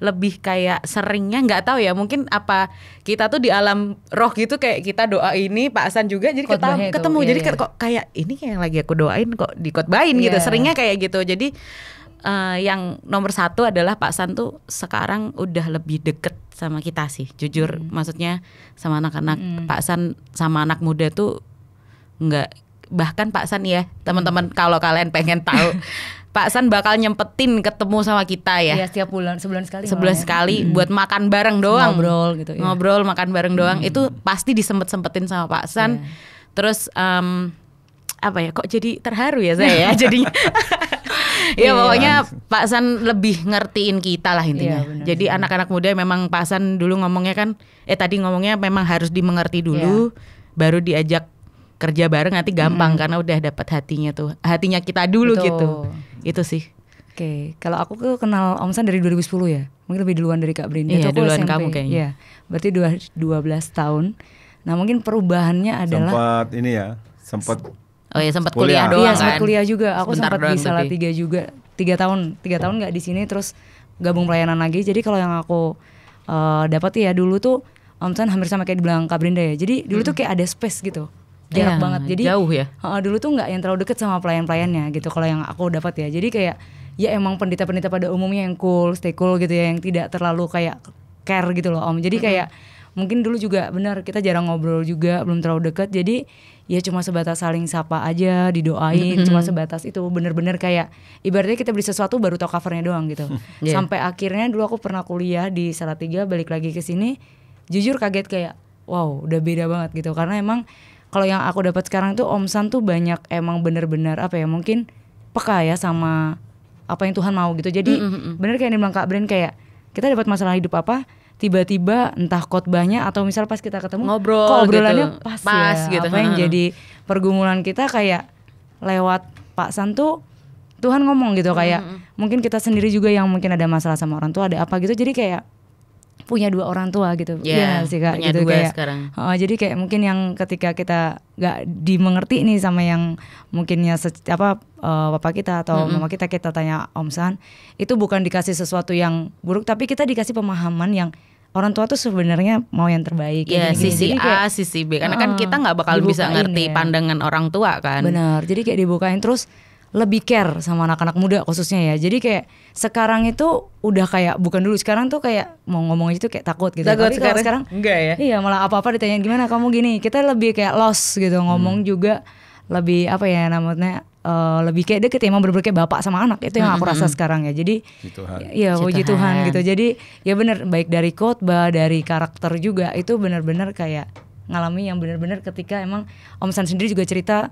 lebih kayak seringnya nggak tahu ya mungkin apa kita tuh di alam roh gitu kayak kita doa ini Pak San juga jadi kita ketemu iya, jadi iya. kok kayak ini kayak yang lagi aku doain kok dikotbain yeah. gitu iya. seringnya kayak gitu jadi uh, yang nomor satu adalah Pak San tuh sekarang udah lebih deket sama kita sih jujur hmm. maksudnya sama anak-anak hmm. Pak San sama anak muda tuh nggak bahkan Pak San ya teman-teman kalau kalian pengen tahu Pak San bakal nyempetin ketemu sama kita ya. Iya setiap bulan sebulan sekali. Sebulan ya. sekali hmm. buat makan bareng doang. Ngobrol gitu. Ya. Ngobrol makan bareng doang hmm. itu pasti disempet sempetin sama Pak San. Yeah. Terus um, apa ya kok jadi terharu ya saya ya jadinya. ya iya, pokoknya Pak San lebih ngertiin kita lah intinya. Iya, Jadi iya. anak-anak muda memang Pak San dulu ngomongnya kan, eh tadi ngomongnya memang harus dimengerti dulu, iya. baru diajak kerja bareng nanti gampang hmm. karena udah dapat hatinya tuh hatinya kita dulu Betul. gitu itu sih oke okay. kalau aku tuh kenal Om San dari 2010 ya mungkin lebih duluan dari Kak Brinda iya, duluan SMP. kamu kayaknya iya berarti dua 12 tahun nah mungkin perubahannya adalah sempat ini ya sempat Oh ya sempat kuliah, kuliah iya, sempat kan? kuliah juga. Aku sempat di tiga juga. Tiga tahun, tiga tahun nggak di sini terus gabung pelayanan lagi. Jadi kalau yang aku uh, dapat ya dulu tuh Om San hampir sama kayak dibilang Kak Brinda ya. Jadi dulu hmm. tuh mm. kayak ada space gitu jarak yeah, banget jadi jauh ya uh, dulu tuh nggak yang terlalu deket sama pelayan pelayannya gitu kalau yang aku dapat ya jadi kayak ya emang pendeta pendeta pada umumnya yang cool stay cool gitu ya yang tidak terlalu kayak care gitu loh om jadi kayak mungkin dulu juga benar kita jarang ngobrol juga belum terlalu deket jadi ya cuma sebatas saling sapa aja didoain cuma sebatas itu bener-bener kayak ibaratnya kita beli sesuatu baru tau covernya doang gitu yeah. sampai akhirnya dulu aku pernah kuliah di tiga balik lagi ke sini jujur kaget kayak wow udah beda banget gitu karena emang kalau yang aku dapat sekarang tuh Om San tuh banyak emang bener-bener apa ya mungkin peka ya sama apa yang Tuhan mau gitu jadi mm -hmm. bener kayak yang bilang Kak Brin kayak kita dapat masalah hidup apa tiba-tiba entah khotbahnya atau misal pas kita ketemu ngobrol kok obrolannya gitu. pas, pas ya gitu. apa yang mm, jadi pergumulan kita kayak lewat Pak San tuh Tuhan ngomong gitu kayak mm -hmm. mungkin kita sendiri juga yang mungkin ada masalah sama orang tua ada apa gitu jadi kayak punya dua orang tua gitu. Iya yeah, ya, sih kak. Punya gitu, dua kayak, sekarang. Uh, jadi kayak mungkin yang ketika kita nggak dimengerti nih sama yang mungkinnya se apa uh, bapak kita atau mm -hmm. mama kita kita tanya Om San itu bukan dikasih sesuatu yang buruk tapi kita dikasih pemahaman yang orang tua tuh sebenarnya mau yang terbaik ya, sisi gini. A kayak, sisi B karena uh, kan kita nggak bakal bisa ngerti ya. pandangan orang tua kan benar jadi kayak dibukain terus lebih care sama anak-anak muda khususnya ya. Jadi kayak sekarang itu udah kayak bukan dulu sekarang tuh kayak mau ngomong itu kayak takut gitu. Ya. Takut sekarang, sekarang enggak ya? Iya, malah apa-apa ditanyain gimana kamu gini. Kita lebih kayak lost gitu hmm. ngomong hmm. juga lebih apa ya namanya uh, lebih kayak deket ya, emang -bener kayak bapak sama anak itu yang aku rasa hmm. sekarang ya. Jadi Iya, puji Tuhan gitu. Jadi ya bener baik dari khotbah, dari karakter juga itu bener-bener kayak ngalami yang bener-bener ketika emang Om San sendiri juga cerita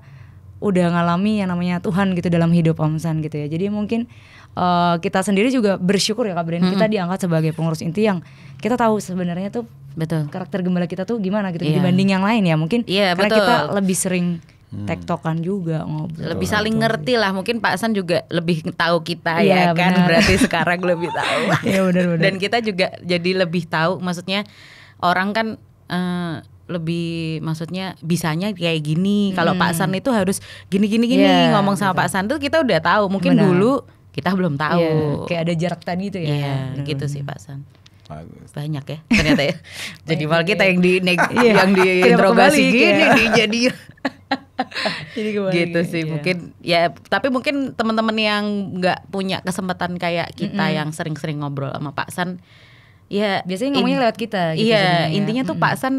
udah ngalami yang namanya Tuhan gitu dalam hidup Om San gitu ya. Jadi mungkin uh, kita sendiri juga bersyukur ya Kak Brian, -hmm. kita diangkat sebagai pengurus inti yang kita tahu sebenarnya tuh betul karakter gembala kita tuh gimana gitu yeah. dibanding yang lain ya. Mungkin yeah, karena betul. kita lebih sering hmm. tektokan juga ngobrol lebih saling ngerti lah mungkin Pak San juga lebih tahu kita ya, ya kan bener. berarti sekarang lebih tahu ya, bener, bener. dan kita juga jadi lebih tahu maksudnya orang kan uh, lebih maksudnya bisanya kayak gini. Kalau Pak San hmm. itu harus gini gini gini yeah, ngomong sama betul. Pak San tuh kita udah tahu. Mungkin Benar. dulu kita belum tahu. Yeah, kayak ada jarak tadi itu ya. yeah, iya, hmm. gitu sih Pak San. Bagus. Banyak ya ternyata ya. Jadi mal kita yang di iya, yang di interogasi gini jadi Jadi gitu sih iya. mungkin ya tapi mungkin teman-teman yang nggak punya kesempatan kayak kita mm -hmm. yang sering-sering ngobrol sama Pak San ya biasanya ngomongnya lewat kita gitu iya sebenarnya. Ya. intinya tuh mm -hmm. Pak San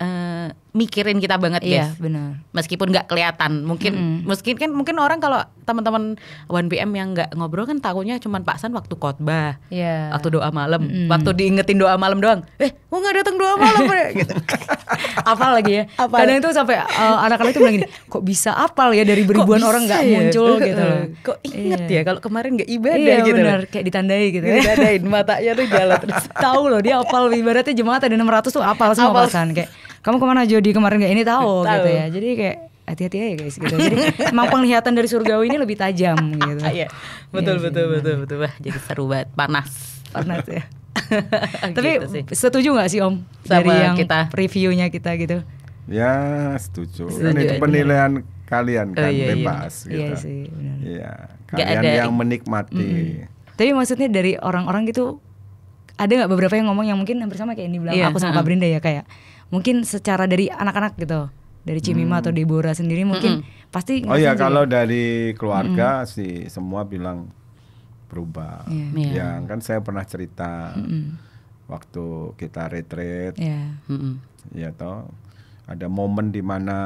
uh, mikirin kita banget iya, guys. Iya, benar. Meskipun nggak kelihatan, mungkin mm -hmm. mungkin kan mungkin orang kalau teman-teman 1PM yang nggak ngobrol kan tahunya cuma Pak San waktu khotbah. Yeah. Waktu doa malam, mm -hmm. waktu diingetin doa malam doang. Eh, gua nggak datang doa malam gitu. apal lagi ya. Apal. Kadang itu sampai anak eh, anak-anak itu bilang gini, kok bisa apal ya dari beribuan orang nggak ya? muncul gitu loh. Kok iya. inget yeah. ya kalau kemarin nggak ibadah yeah, gitu. Iya benar, kayak ditandai gitu. Ya. Ditandain matanya tuh jalan terus. Tahu loh dia apal ibaratnya jemaat ada 600 tuh apal semua apal. San kayak kamu kemana Jody kemarin nggak ini tahu, gitu ya jadi kayak hati-hati aja guys gitu jadi emang penglihatan dari surgawi ini lebih tajam gitu ah, iya betul ya, betul betul betul wah jadi seru banget panas panas ya tapi gitu setuju gak sih om Sama dari yang kita. reviewnya kita gitu ya setuju, setuju oh, kan itu penilaian ya. kalian kan oh, iya, bebas iya. gitu iya sih iya kalian ada, yang menikmati mm, tapi maksudnya dari orang-orang gitu ada nggak beberapa yang ngomong yang mungkin hampir sama kayak ini bilang yeah, aku sama uh -uh. Kak Brinda ya kayak mungkin secara dari anak-anak gitu dari Cimima hmm. atau Deborah sendiri mungkin hmm. pasti Oh ya kalau dari keluarga hmm. sih semua bilang berubah. Yeah. Iya. Yang kan saya pernah cerita hmm. waktu kita retreat. Yeah. Hmm. Ya toh ada momen di mana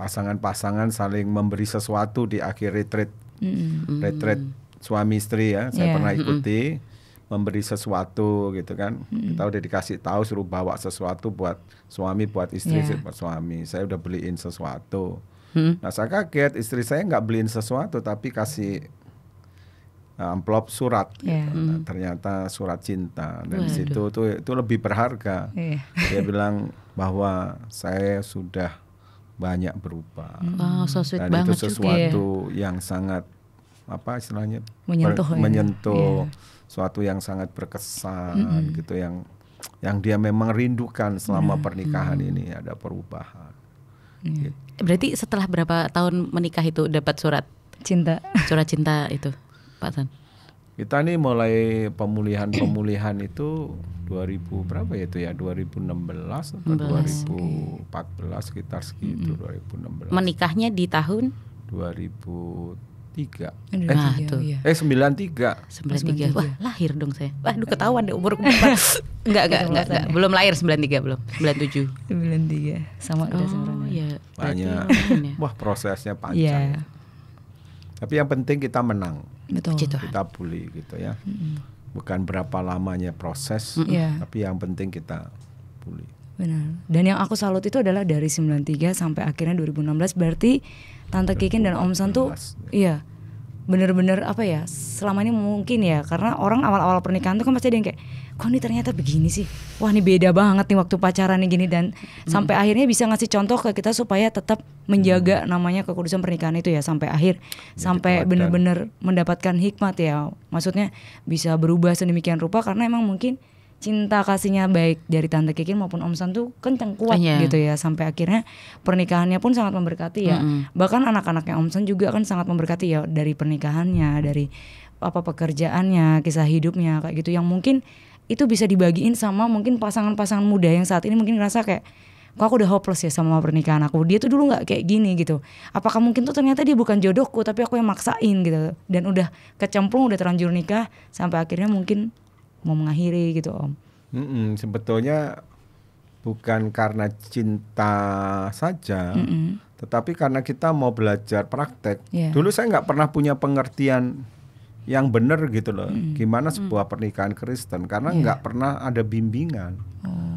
pasangan-pasangan saling memberi sesuatu di akhir retreat. Hmm. hmm. Retreat suami istri ya, saya yeah. pernah hmm. ikuti. Hmm memberi sesuatu gitu kan hmm. kita udah dikasih tahu suruh bawa sesuatu buat suami buat istri yeah. buat suami saya udah beliin sesuatu hmm. nah saya kaget istri saya nggak beliin sesuatu tapi kasih eh, amplop surat yeah. gitu. Iya. nah, hmm. ternyata surat cinta dan Waduh. situ tuh itu lebih berharga yeah. dia bilang bahwa saya sudah banyak berubah hmm. oh, so dan itu ya. sesuatu ya. yang sangat apa istilahnya menyentuh ya. menyentuh yeah. suatu yang sangat berkesan mm -hmm. gitu yang yang dia memang rindukan selama -hmm. pernikahan ini ada perubahan. Hmm. Gitu. Berarti setelah berapa tahun menikah itu dapat surat cinta? Surat cinta itu, Pak Tan? Kita nih mulai pemulihan-pemulihan itu 2000 berapa ya itu ya 2016 atau 16, 2014 okay. sekitar segitu hmm. 2016. Menikahnya di tahun 2000 tiga eh, nah, iya, tuh. Iya. eh sembilan tiga sembilan tiga wah lahir dong saya wah aduh ketahuan deh umur enggak enggak enggak, enggak, enggak. belum lahir sembilan tiga belum sembilan tujuh sembilan tiga sama oh, iya. udah ya. banyak wah prosesnya panjang yeah. Ya. tapi yang penting kita menang Betul. kita pulih gitu ya bukan berapa lamanya proses mm -hmm. tapi yang penting kita pulih, Benar. Dan yang aku salut itu adalah dari 93 sampai akhirnya 2016 berarti Tante Kikin dan Om San tuh iya bener-bener apa ya selama ini mungkin ya karena orang awal-awal pernikahan tuh kan pasti ada yang kayak kok ini ternyata begini sih wah ini beda banget nih waktu pacaran nih gini dan hmm. sampai akhirnya bisa ngasih contoh ke kita supaya tetap menjaga hmm. namanya kekudusan pernikahan itu ya sampai akhir Jadi sampai bener-bener mendapatkan hikmat ya maksudnya bisa berubah sedemikian rupa karena emang mungkin cinta kasihnya baik dari Tante Kikin maupun Om San tuh kencang kuat yeah. gitu ya sampai akhirnya pernikahannya pun sangat memberkati ya. Mm -hmm. Bahkan anak-anaknya Om San juga kan sangat memberkati ya dari pernikahannya, dari apa pekerjaannya, kisah hidupnya kayak gitu yang mungkin itu bisa dibagiin sama mungkin pasangan-pasangan muda yang saat ini mungkin ngerasa kayak kok aku udah hopeless ya sama pernikahan aku dia tuh dulu nggak kayak gini gitu apakah mungkin tuh ternyata dia bukan jodohku tapi aku yang maksain gitu dan udah kecemplung udah terlanjur nikah sampai akhirnya mungkin mau mengakhiri gitu om. Mm-mm, sebetulnya bukan karena cinta saja, Mm-mm. tetapi karena kita mau belajar praktek. Yeah. Dulu saya nggak pernah punya pengertian yang benar gitu loh, mm. gimana sebuah mm. pernikahan Kristen karena yeah. pernah ada bimbingan. Oh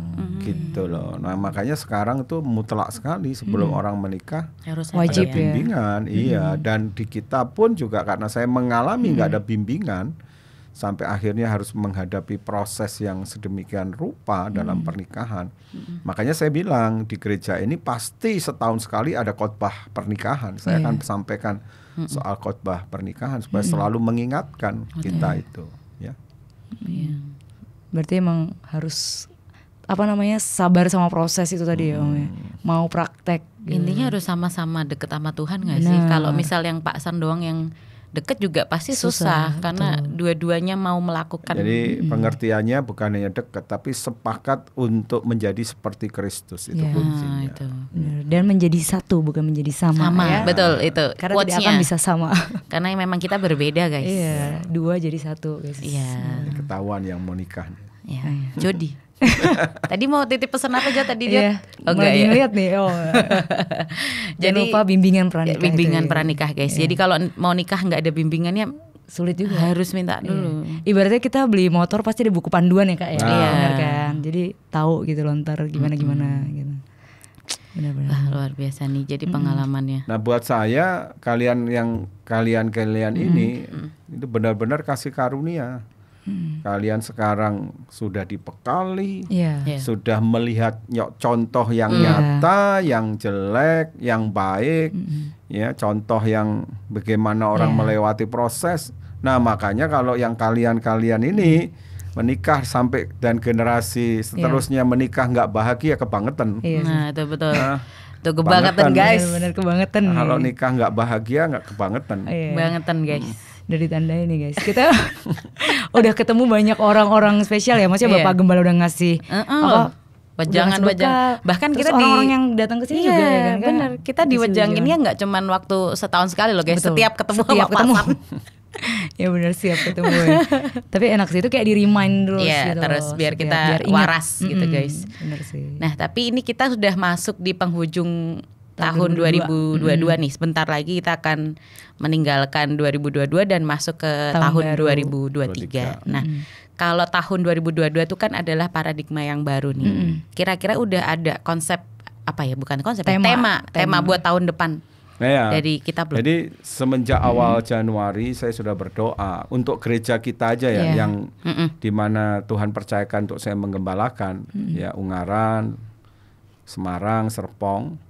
gitu loh. Nah makanya sekarang tuh mutlak sekali sebelum hmm. orang menikah harus wajib ada ya. bimbingan, ya? iya. Hmm. Dan di kita pun juga karena saya mengalami nggak hmm. ada bimbingan, sampai akhirnya harus menghadapi proses yang sedemikian rupa hmm. dalam pernikahan. Hmm. Makanya saya bilang di gereja ini pasti setahun sekali ada khotbah pernikahan. Saya yeah. akan iya. sampaikan hmm. soal khotbah pernikahan supaya hmm. selalu mengingatkan okay. kita itu, ya. Yeah. Berarti emang harus apa namanya sabar sama proses itu tadi hmm. ya om ya. mau praktek gitu. intinya harus sama-sama deket sama Tuhan nggak sih kalau misal yang Pak San doang yang deket juga pasti susah, susah karena dua-duanya mau melakukan. Jadi pengertiannya bukan hanya dekat tapi sepakat untuk menjadi seperti Kristus itu ya, Itu. Iya. Dan menjadi satu bukan menjadi sama. Sama, ya. betul itu. Karena tidak akan bisa sama. karena memang kita berbeda guys. Iya, dua jadi satu guys. Iya. iya. Ketahuan yang mau nikah. Iya. iya. Jodi. tadi mau titip pesan apa aja tadi dia? Yeah. Mau Lihat nih. Oh. Jadi Jangan lupa bimbingan pranikah. Bimbingan ya. itu, guys. Yeah. Jadi kalau mau nikah nggak ada bimbingannya sulit juga. Harus minta iya. dulu. Yeah. Ibaratnya kita beli motor pasti ada buku panduan ya kak ya. Iya. kan. Jadi tahu gitu lontar ntar gimana gimana mm-hmm. gitu. Wah, luar biasa nih jadi mm-hmm. pengalamannya. Nah, buat saya kalian yang kalian-kalian ini mm-hmm. itu benar-benar kasih karunia. Hmm. Kalian sekarang sudah dipekali, yeah. Yeah. sudah melihat contoh yang yeah. nyata, yang jelek, yang baik, mm -hmm. ya contoh yang bagaimana orang yeah. melewati proses. Nah makanya kalau yang kalian-kalian ini hmm. menikah sampai dan generasi iya. seterusnya yeah. menikah nggak bahagia kebangetan. Yeah. Nah itu betul. Nah, Tuh kebangetan, guys. Iya, kebangetan. kalau nikah nggak bahagia nggak kebangetan. Iya. Kebangetan hmm. guys. Hmm udah ditandain nih guys. Kita udah ketemu banyak orang-orang spesial ya. Maksudnya yeah. Bapak Gembala udah ngasih uh -uh. apa wajangan wejang bahkan Terus kita orang-orang di, yang datang ke sini iya, juga ya kan benar kita di ya nggak cuman waktu setahun sekali loh guys Betul. setiap ketemu setiap ya ketemu ya benar siap ketemu ya. tapi enak sih itu kayak di remind terus ya, gitu terus biar kita biar ingat. waras mm -hmm. gitu guys bener sih nah tapi ini kita sudah masuk di penghujung tahun 2022, 2022 hmm. nih sebentar lagi kita akan meninggalkan 2022 dan masuk ke tahun, tahun 2023. 23. Nah, hmm. kalau tahun 2022 itu kan adalah paradigma yang baru nih. Hmm. Kira-kira hmm. udah ada konsep apa ya? Bukan konsep, ya, tema tema, tema, tema buat tahun depan. Nah ya. Dari kita belum. Jadi semenjak hmm. awal Januari saya sudah berdoa untuk gereja kita aja ya yeah. yang mm -mm. dimana Tuhan percayakan untuk saya menggembalakan mm ya Ungaran, Semarang, Serpong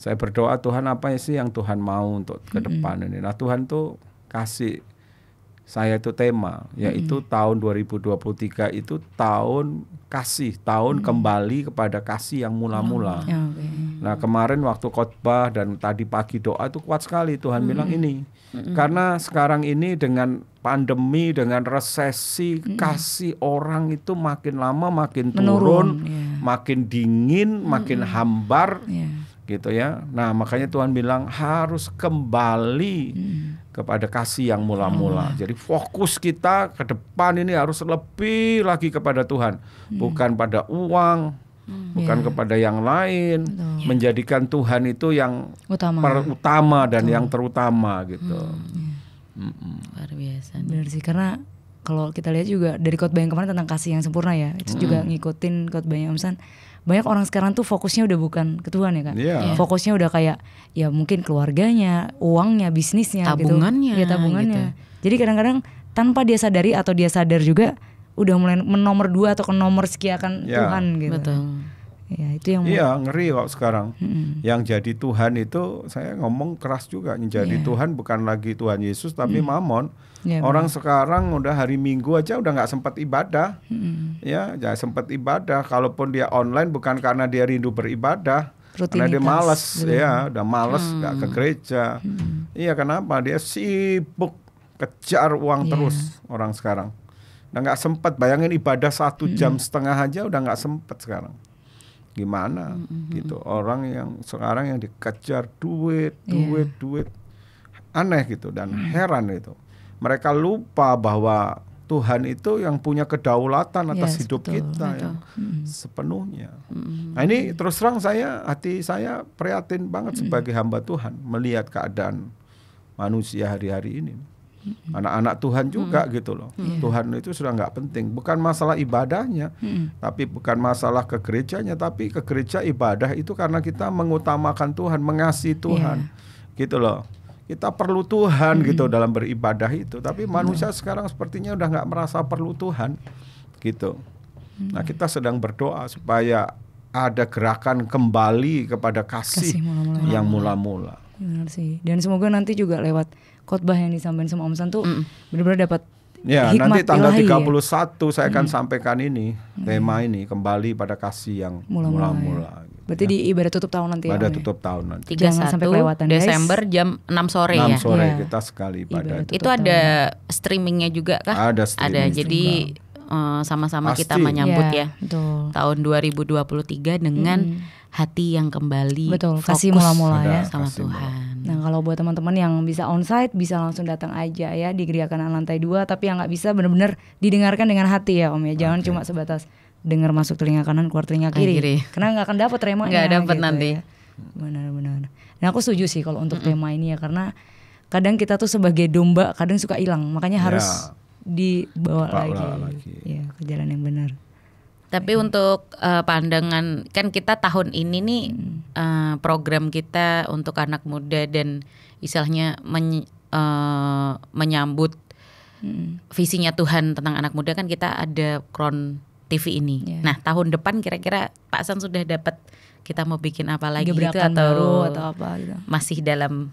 saya berdoa Tuhan apa sih yang Tuhan mau untuk ke depan mm-hmm. ini. Nah Tuhan tuh kasih saya itu tema yaitu mm-hmm. tahun 2023 itu tahun kasih, tahun mm-hmm. kembali kepada kasih yang mula-mula. Oh, ya, okay. Nah, kemarin waktu khotbah dan tadi pagi doa itu kuat sekali Tuhan mm-hmm. bilang ini. Mm-hmm. Karena sekarang ini dengan pandemi, dengan resesi, mm-hmm. kasih orang itu makin lama makin Menurun, turun, iya. yeah. makin dingin, mm-hmm. makin hambar. Yeah gitu ya. Nah, makanya Tuhan bilang harus kembali hmm. kepada kasih yang mula-mula. Oh. Jadi fokus kita ke depan ini harus lebih lagi kepada Tuhan, hmm. bukan pada uang, hmm. bukan yeah. kepada yang lain, Betul. Ya. menjadikan Tuhan itu yang utama, utama dan Betul. yang terutama gitu. Hmm. Yeah. Luar biasa. Benar sih karena kalau kita lihat juga dari khotbah yang kemarin tentang kasih yang sempurna ya, itu hmm. juga ngikutin khotbahnya Om San banyak orang sekarang tuh fokusnya udah bukan ke Tuhan ya kan, yeah. Iya. fokusnya udah kayak ya mungkin keluarganya uangnya bisnisnya gitu. tabungannya gitu. ya tabungannya gitu. jadi kadang-kadang tanpa dia sadari atau dia sadar juga udah mulai menomor dua atau ke nomor sekian yeah. Tuhan gitu Betul. Ya, itu yang Iya, ngeri kok sekarang. Mm-hmm. Yang jadi Tuhan itu saya ngomong keras juga. jadi yeah. Tuhan bukan lagi Tuhan Yesus tapi mm. Mamon. Ya, Orang benar. sekarang udah hari Minggu aja udah nggak sempat ibadah, hmm. ya nggak sempat ibadah. Kalaupun dia online bukan karena dia rindu beribadah, karena dia malas, hmm. ya udah malas nggak hmm. ke gereja. Hmm. Iya kenapa? Dia sibuk kejar uang yeah. terus orang sekarang. Udah nggak sempat bayangin ibadah satu hmm. jam setengah aja udah nggak sempat sekarang. Gimana hmm. gitu orang yang sekarang yang dikejar duit, iya. duit, yeah. duit, aneh gitu dan hmm. heran itu mereka lupa bahwa Tuhan itu yang punya kedaulatan atas yes, hidup betul, kita ya. betul. ya mm. sepenuhnya. Mm. Nah ini terus terang saya hati saya prihatin banget mm. sebagai hamba Tuhan melihat keadaan manusia hari-hari ini. Anak-anak Tuhan juga hmm. gitu loh. Yeah. Tuhan itu sudah nggak penting. Bukan masalah ibadahnya, hmm. tapi bukan masalah ke gerejanya, tapi ke gereja ibadah itu karena kita mengutamakan Tuhan, mengasihi Tuhan, yeah. gitu loh kita perlu Tuhan hmm. gitu dalam beribadah itu tapi manusia sekarang sepertinya udah nggak merasa perlu Tuhan gitu hmm. nah kita sedang berdoa supaya ada gerakan kembali kepada kasih, kasih mula -mula. yang mula-mula benar sih dan semoga nanti juga lewat khotbah yang disampaikan sama Om San tuh hmm. benar-benar dapat Ya, nanti tanggal 31 ya? saya akan hmm. sampaikan ini, tema ini kembali pada kasih yang mula-mula. Ya. Berarti ya. di ibadah tutup tahun nanti. Ya, ibadah ya, tutup tahun nanti. 31 Jangan sampai kelewatan Desember guys. jam 6 sore 6 ya. 6 sore ya. kita sekali ibadah. ibadah itu tahun. ada streamingnya juga kah? Ada streaming Ada jadi eh, sama-sama uh, kita menyambut ya, ya betul. tahun 2023 dengan hmm. hati yang kembali betul fokus kasih mula-mula ya sama kasih Tuhan. Mula. Nah, kalau buat teman-teman yang bisa onsite bisa langsung datang aja ya di Gerakan Lantai 2 tapi yang nggak bisa benar-benar didengarkan dengan hati ya Om ya. Jangan okay. cuma sebatas dengar masuk telinga kanan keluar telinga kiri, kiri. karena nggak akan dapat remanya nggak dapat gitu nanti ya. benar-benar nah aku setuju sih kalau untuk mm hmm tema ini ya karena kadang kita tuh sebagai domba kadang suka hilang makanya ya. harus dibawa Bawa lagi, lagi. Ya, ke jalan yang benar tapi Baik. untuk uh, pandangan kan kita tahun ini nih hmm. uh, program kita untuk anak muda dan istilahnya men, uh, eh, menyambut hmm. visinya Tuhan tentang anak muda kan kita ada crown TV ini. Yeah. Nah, tahun depan kira-kira Pak San sudah dapat kita mau bikin apa lagi gitu atau atau apa gitu. Masih dalam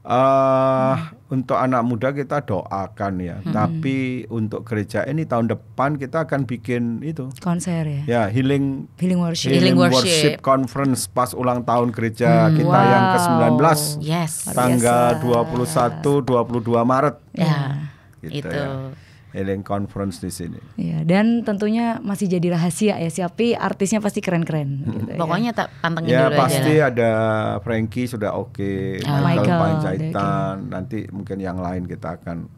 Uh, hmm. Untuk anak muda kita doakan ya, hmm. tapi untuk gereja ini tahun depan kita akan bikin itu konser ya. Ya healing healing worship healing, worship. conference pas ulang tahun gereja hmm. kita wow. yang ke 19 yes. tanggal dua dua puluh satu, puluh dua Maret. Ya. ya. Gitu itu. Ya. Eleng Conference di sini. Iya, dan tentunya masih jadi rahasia ya. Siapa artisnya pasti keren-keren. Hmm. Gitu, ya. Pokoknya tak pantengin ya, dulu pasti ada Frankie sudah oke, okay, oh, Michael Panjaitan, okay. nanti mungkin yang lain kita akan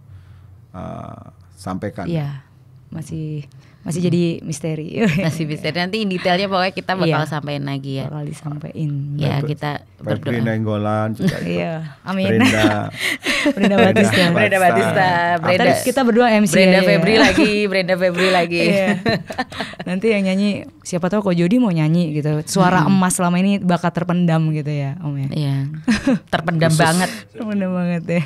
uh, sampaikan. Iya, masih masih hmm. jadi misteri. Masih misteri. Nanti in detailnya pokoknya kita bakal yeah. sampaikan lagi ya. Bakal disampaikan. Ya, kita berdoa. Nenggolan juga. Iya. Amin. Brenda. Brenda Batista. Brenda Batista. Brenda. Terus kita berdua MC. Brenda ya, Febri ya. lagi, Brenda Febri lagi. Iya. Nanti yang nyanyi siapa tahu kok Jody mau nyanyi gitu. Suara hmm. emas selama ini bakal terpendam gitu ya, Om ya. Iya. terpendam Khusus. banget. Terpendam banget ya.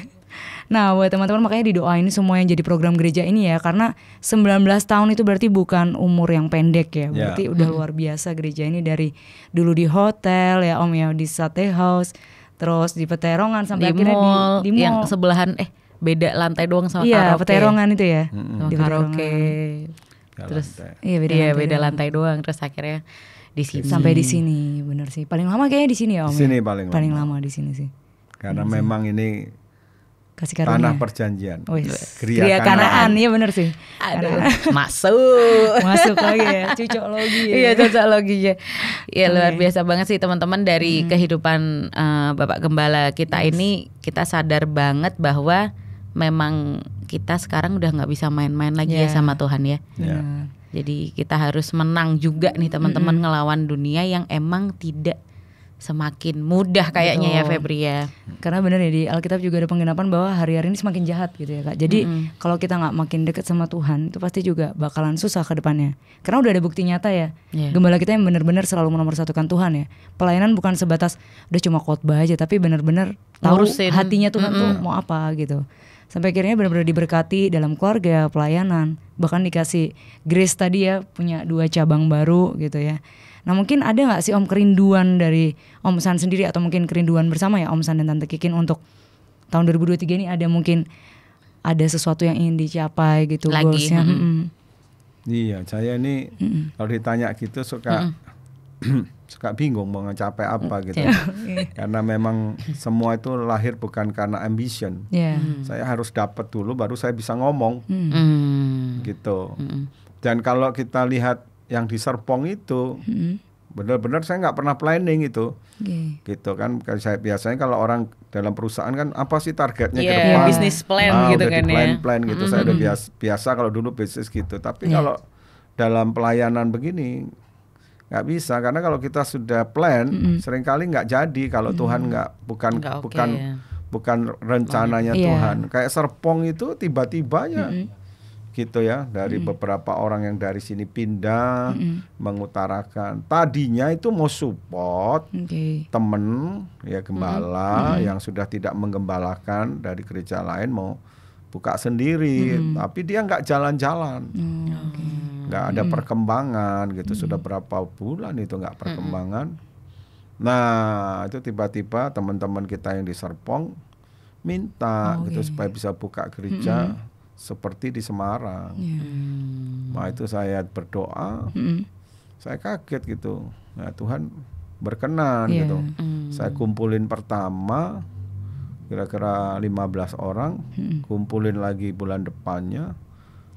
Nah, buat teman-teman makanya didoain semua yang jadi program gereja ini ya karena 19 tahun itu berarti bukan umur yang pendek ya. ya. Berarti yeah. udah luar biasa gereja ini dari dulu di hotel ya Om ya di Sate House, terus di Peterongan sampai di akhirnya mall, di, di mall yang sebelahan eh beda lantai doang sama yeah, karaoke. Peterongan itu ya. Mm -hmm. Di karaoke. terus lantai. iya beda, iya, lantai, beda doang. lantai doang terus akhirnya di sini sampai di sini benar sih paling lama kayaknya di sini ya om di ya? sini ya? paling paling lama, di sini sih karena bener iya memang sih. ini kasih karunia. Tanah perjanjian. Oh, yes. Kriya, kanaan. Iya, iya benar sih. Aduh. Masuk. Masuk lagi ya. Cocokologi. Ya. iya, ya. Iya, okay. luar biasa banget sih teman-teman dari hmm. kehidupan uh, Bapak Gembala kita yes. ini kita sadar banget bahwa memang kita sekarang udah nggak bisa main-main lagi yeah. ya sama Tuhan ya. Yeah. Ya. Jadi kita harus menang juga nih teman-teman mm -hmm. ngelawan dunia yang emang tidak semakin mudah kayaknya ya, Betul. ya Febri ya. Karena benar ya di Alkitab juga ada penggenapan bahwa hari-hari ini semakin jahat gitu ya kak. Jadi mm -hmm. kalau kita nggak makin dekat sama Tuhan itu pasti juga bakalan susah ke depannya. Karena udah ada bukti nyata ya. Yeah. Gembala kita yang benar-benar selalu menomorsatukan Tuhan ya. Pelayanan bukan sebatas udah cuma khotbah aja tapi benar-benar tahu Ngurusin. hatinya Tuhan mm -hmm. tuh mau apa gitu. Sampai akhirnya benar-benar diberkati dalam keluarga, pelayanan, bahkan dikasih grace tadi ya punya dua cabang baru gitu ya Nah mungkin ada nggak sih Om kerinduan dari Om San sendiri atau mungkin kerinduan bersama ya Om San dan Tante Kikin untuk tahun 2023 ini ada mungkin ada sesuatu yang ingin dicapai gitu Lagi. goalsnya. Mm -mm. Iya, saya ini mm -hmm. kalau ditanya gitu suka mm -hmm. suka bingung mau ngecapai apa gitu. Iya. Iya. Karena memang semua itu lahir bukan karena ambition. Yeah. Mm. Saya harus dapat dulu baru saya bisa ngomong. Mm. Gitu. Mm. Dan kalau kita lihat yang di Serpong itu hmm. benar-benar saya nggak pernah planning itu okay. gitu kan saya biasanya kalau orang dalam perusahaan kan apa sih targetnya yeah, ke iya, depan bisnis plan nah, gitu kan plan ya plan gitu mm -hmm. saya udah hmm. biasa biasa kalau dulu bisnis gitu tapi yeah. kalau dalam pelayanan begini nggak bisa karena kalau kita sudah plan mm -hmm. seringkali nggak jadi kalau mm -hmm. Tuhan nggak bukan okay, bukan ya. bukan rencananya iya. Tuhan kayak Serpong itu tiba-tibanya mm -hmm gitu ya dari mm. beberapa orang yang dari sini pindah mm. mengutarakan tadinya itu mau support okay. temen ya gembala mm. yang sudah tidak menggembalakan dari gereja lain mau buka sendiri mm. tapi dia nggak jalan-jalan mm. okay. ada mm. perkembangan gitu mm. sudah berapa bulan itu nggak perkembangan mm. nah itu tiba-tiba teman-teman kita yang di Serpong minta okay. Oh, gitu iya, supaya iya. bisa buka gereja mm seperti di Semarang. Yeah. Hmm. Nah itu saya berdoa, hmm. saya kaget gitu. Nah Tuhan berkenan yeah. gitu. Mm. Saya kumpulin pertama kira-kira 15 orang, hmm. kumpulin lagi bulan depannya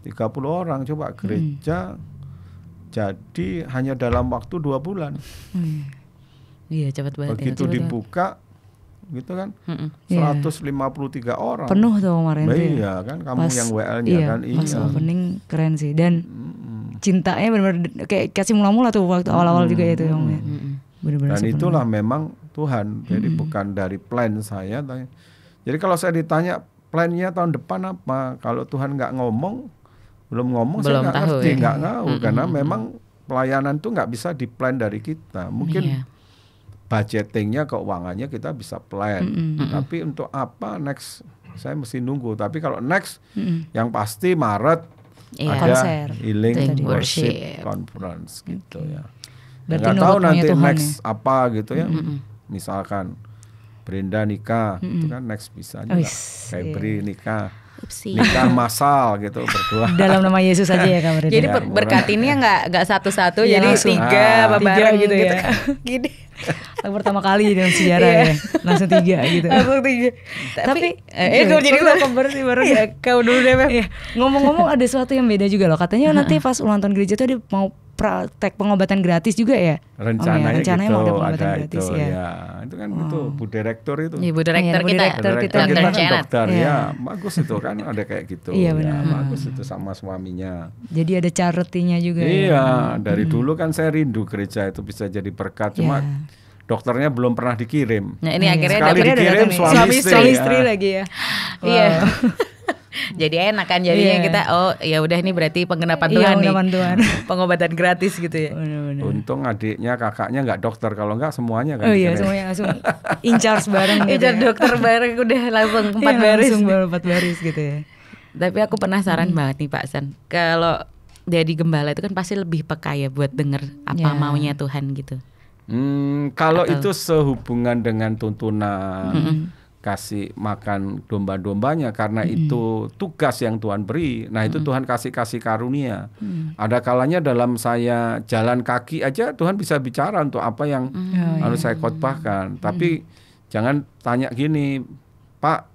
30 orang coba gereja hmm. jadi hanya dalam waktu dua bulan. Oh, iya hmm. Iya, cepat banget. Ya, Begitu ya, cepat dibuka banget gitu kan mm -mm. 153 yeah. orang penuh tuh kemarin nah, ya? iya kan kamu Pas, yang WL-nya iya, kan iya pas opening keren sih dan mm. cintanya benar-benar kayak kasih mula-mula tuh waktu awal-awal mm. juga itu yang. ya mm. dan itulah memang Tuhan jadi mm. bukan dari plan saya tanya. jadi kalau saya ditanya plannya tahun depan apa kalau Tuhan nggak ngomong belum ngomong belum saya nggak ngerti ya. nggak ya. tahu mm -mm. karena memang pelayanan tuh nggak bisa di plan dari kita mungkin yeah budgetingnya keuangannya kita bisa plan. Mm-hmm. Tapi untuk apa next? Saya mesti nunggu. Tapi kalau next mm-hmm. yang pasti Maret iya. ada konser. healing worship. worship conference gitu ya. Berarti Nggak tahu nanti Tuhan next ya? apa gitu ya. Mm-hmm. Misalkan Brenda nikah, mm-hmm. itu kan next bisa oh, juga. Iya. Febri nikah Upsi. nikah masal gitu berdua dalam nama Yesus aja ya kamu jadi iya, ya, berkat ini nggak nggak satu satu ya, jadi langsung. tiga ah, bareng gitu, gitu ya gini pertama kali dalam sejarah iya. ya langsung tiga gitu langsung tiga tapi, tapi eh, eh itu iya. jadi gue kabar baru ya kau dulu deh ngomong-ngomong ada sesuatu yang beda juga loh katanya nanti pas ulang tahun gereja tuh dia mau praktek pengobatan gratis juga ya? Rencananya, oh, ya, rencananya gitu, mau ada pengobatan ada gratis itu, ya. ya. Itu kan oh. itu Bu Direktur itu. Ibu iya, Bu Direktur iya, kita, Direktur kita, kita, kita kan dokter ya. ya. Bagus itu kan ada kayak gitu. Iya ya, benar. Ya, bagus itu sama suaminya. Jadi ada charity juga. Ya? Iya, ya. dari hmm. dulu kan saya rindu gereja itu bisa jadi berkat cuma yeah dokternya belum pernah dikirim. Nah ini iya. akhirnya Sekali dikirim suami, suami istri, suami istri ya. lagi ya. Iya. Wow jadi enak kan jadinya yeah. kita oh ya udah ini berarti penggenapan iya, Tuhan yeah, nih pengobatan gratis gitu ya bener, bener. untung adiknya kakaknya nggak dokter kalau nggak semuanya kan oh iya semuanya langsung incar bareng gitu incar ya. dokter bareng udah langsung iya, empat yeah, baris langsung empat baris gitu ya tapi aku penasaran hmm. banget nih Pak San kalau jadi gembala itu kan pasti lebih peka ya buat denger apa yeah. maunya Tuhan gitu. Hmm, kalau Atau... itu sehubungan dengan tuntunan -hmm kasih makan domba-dombanya karena hmm. itu tugas yang Tuhan beri. Nah, itu hmm. Tuhan kasih kasih karunia. Hmm. Ada kalanya dalam saya jalan kaki aja Tuhan bisa bicara untuk apa yang hmm. Ya, ya. harus saya khotbahkan. Hmm. Tapi jangan tanya gini, Pak,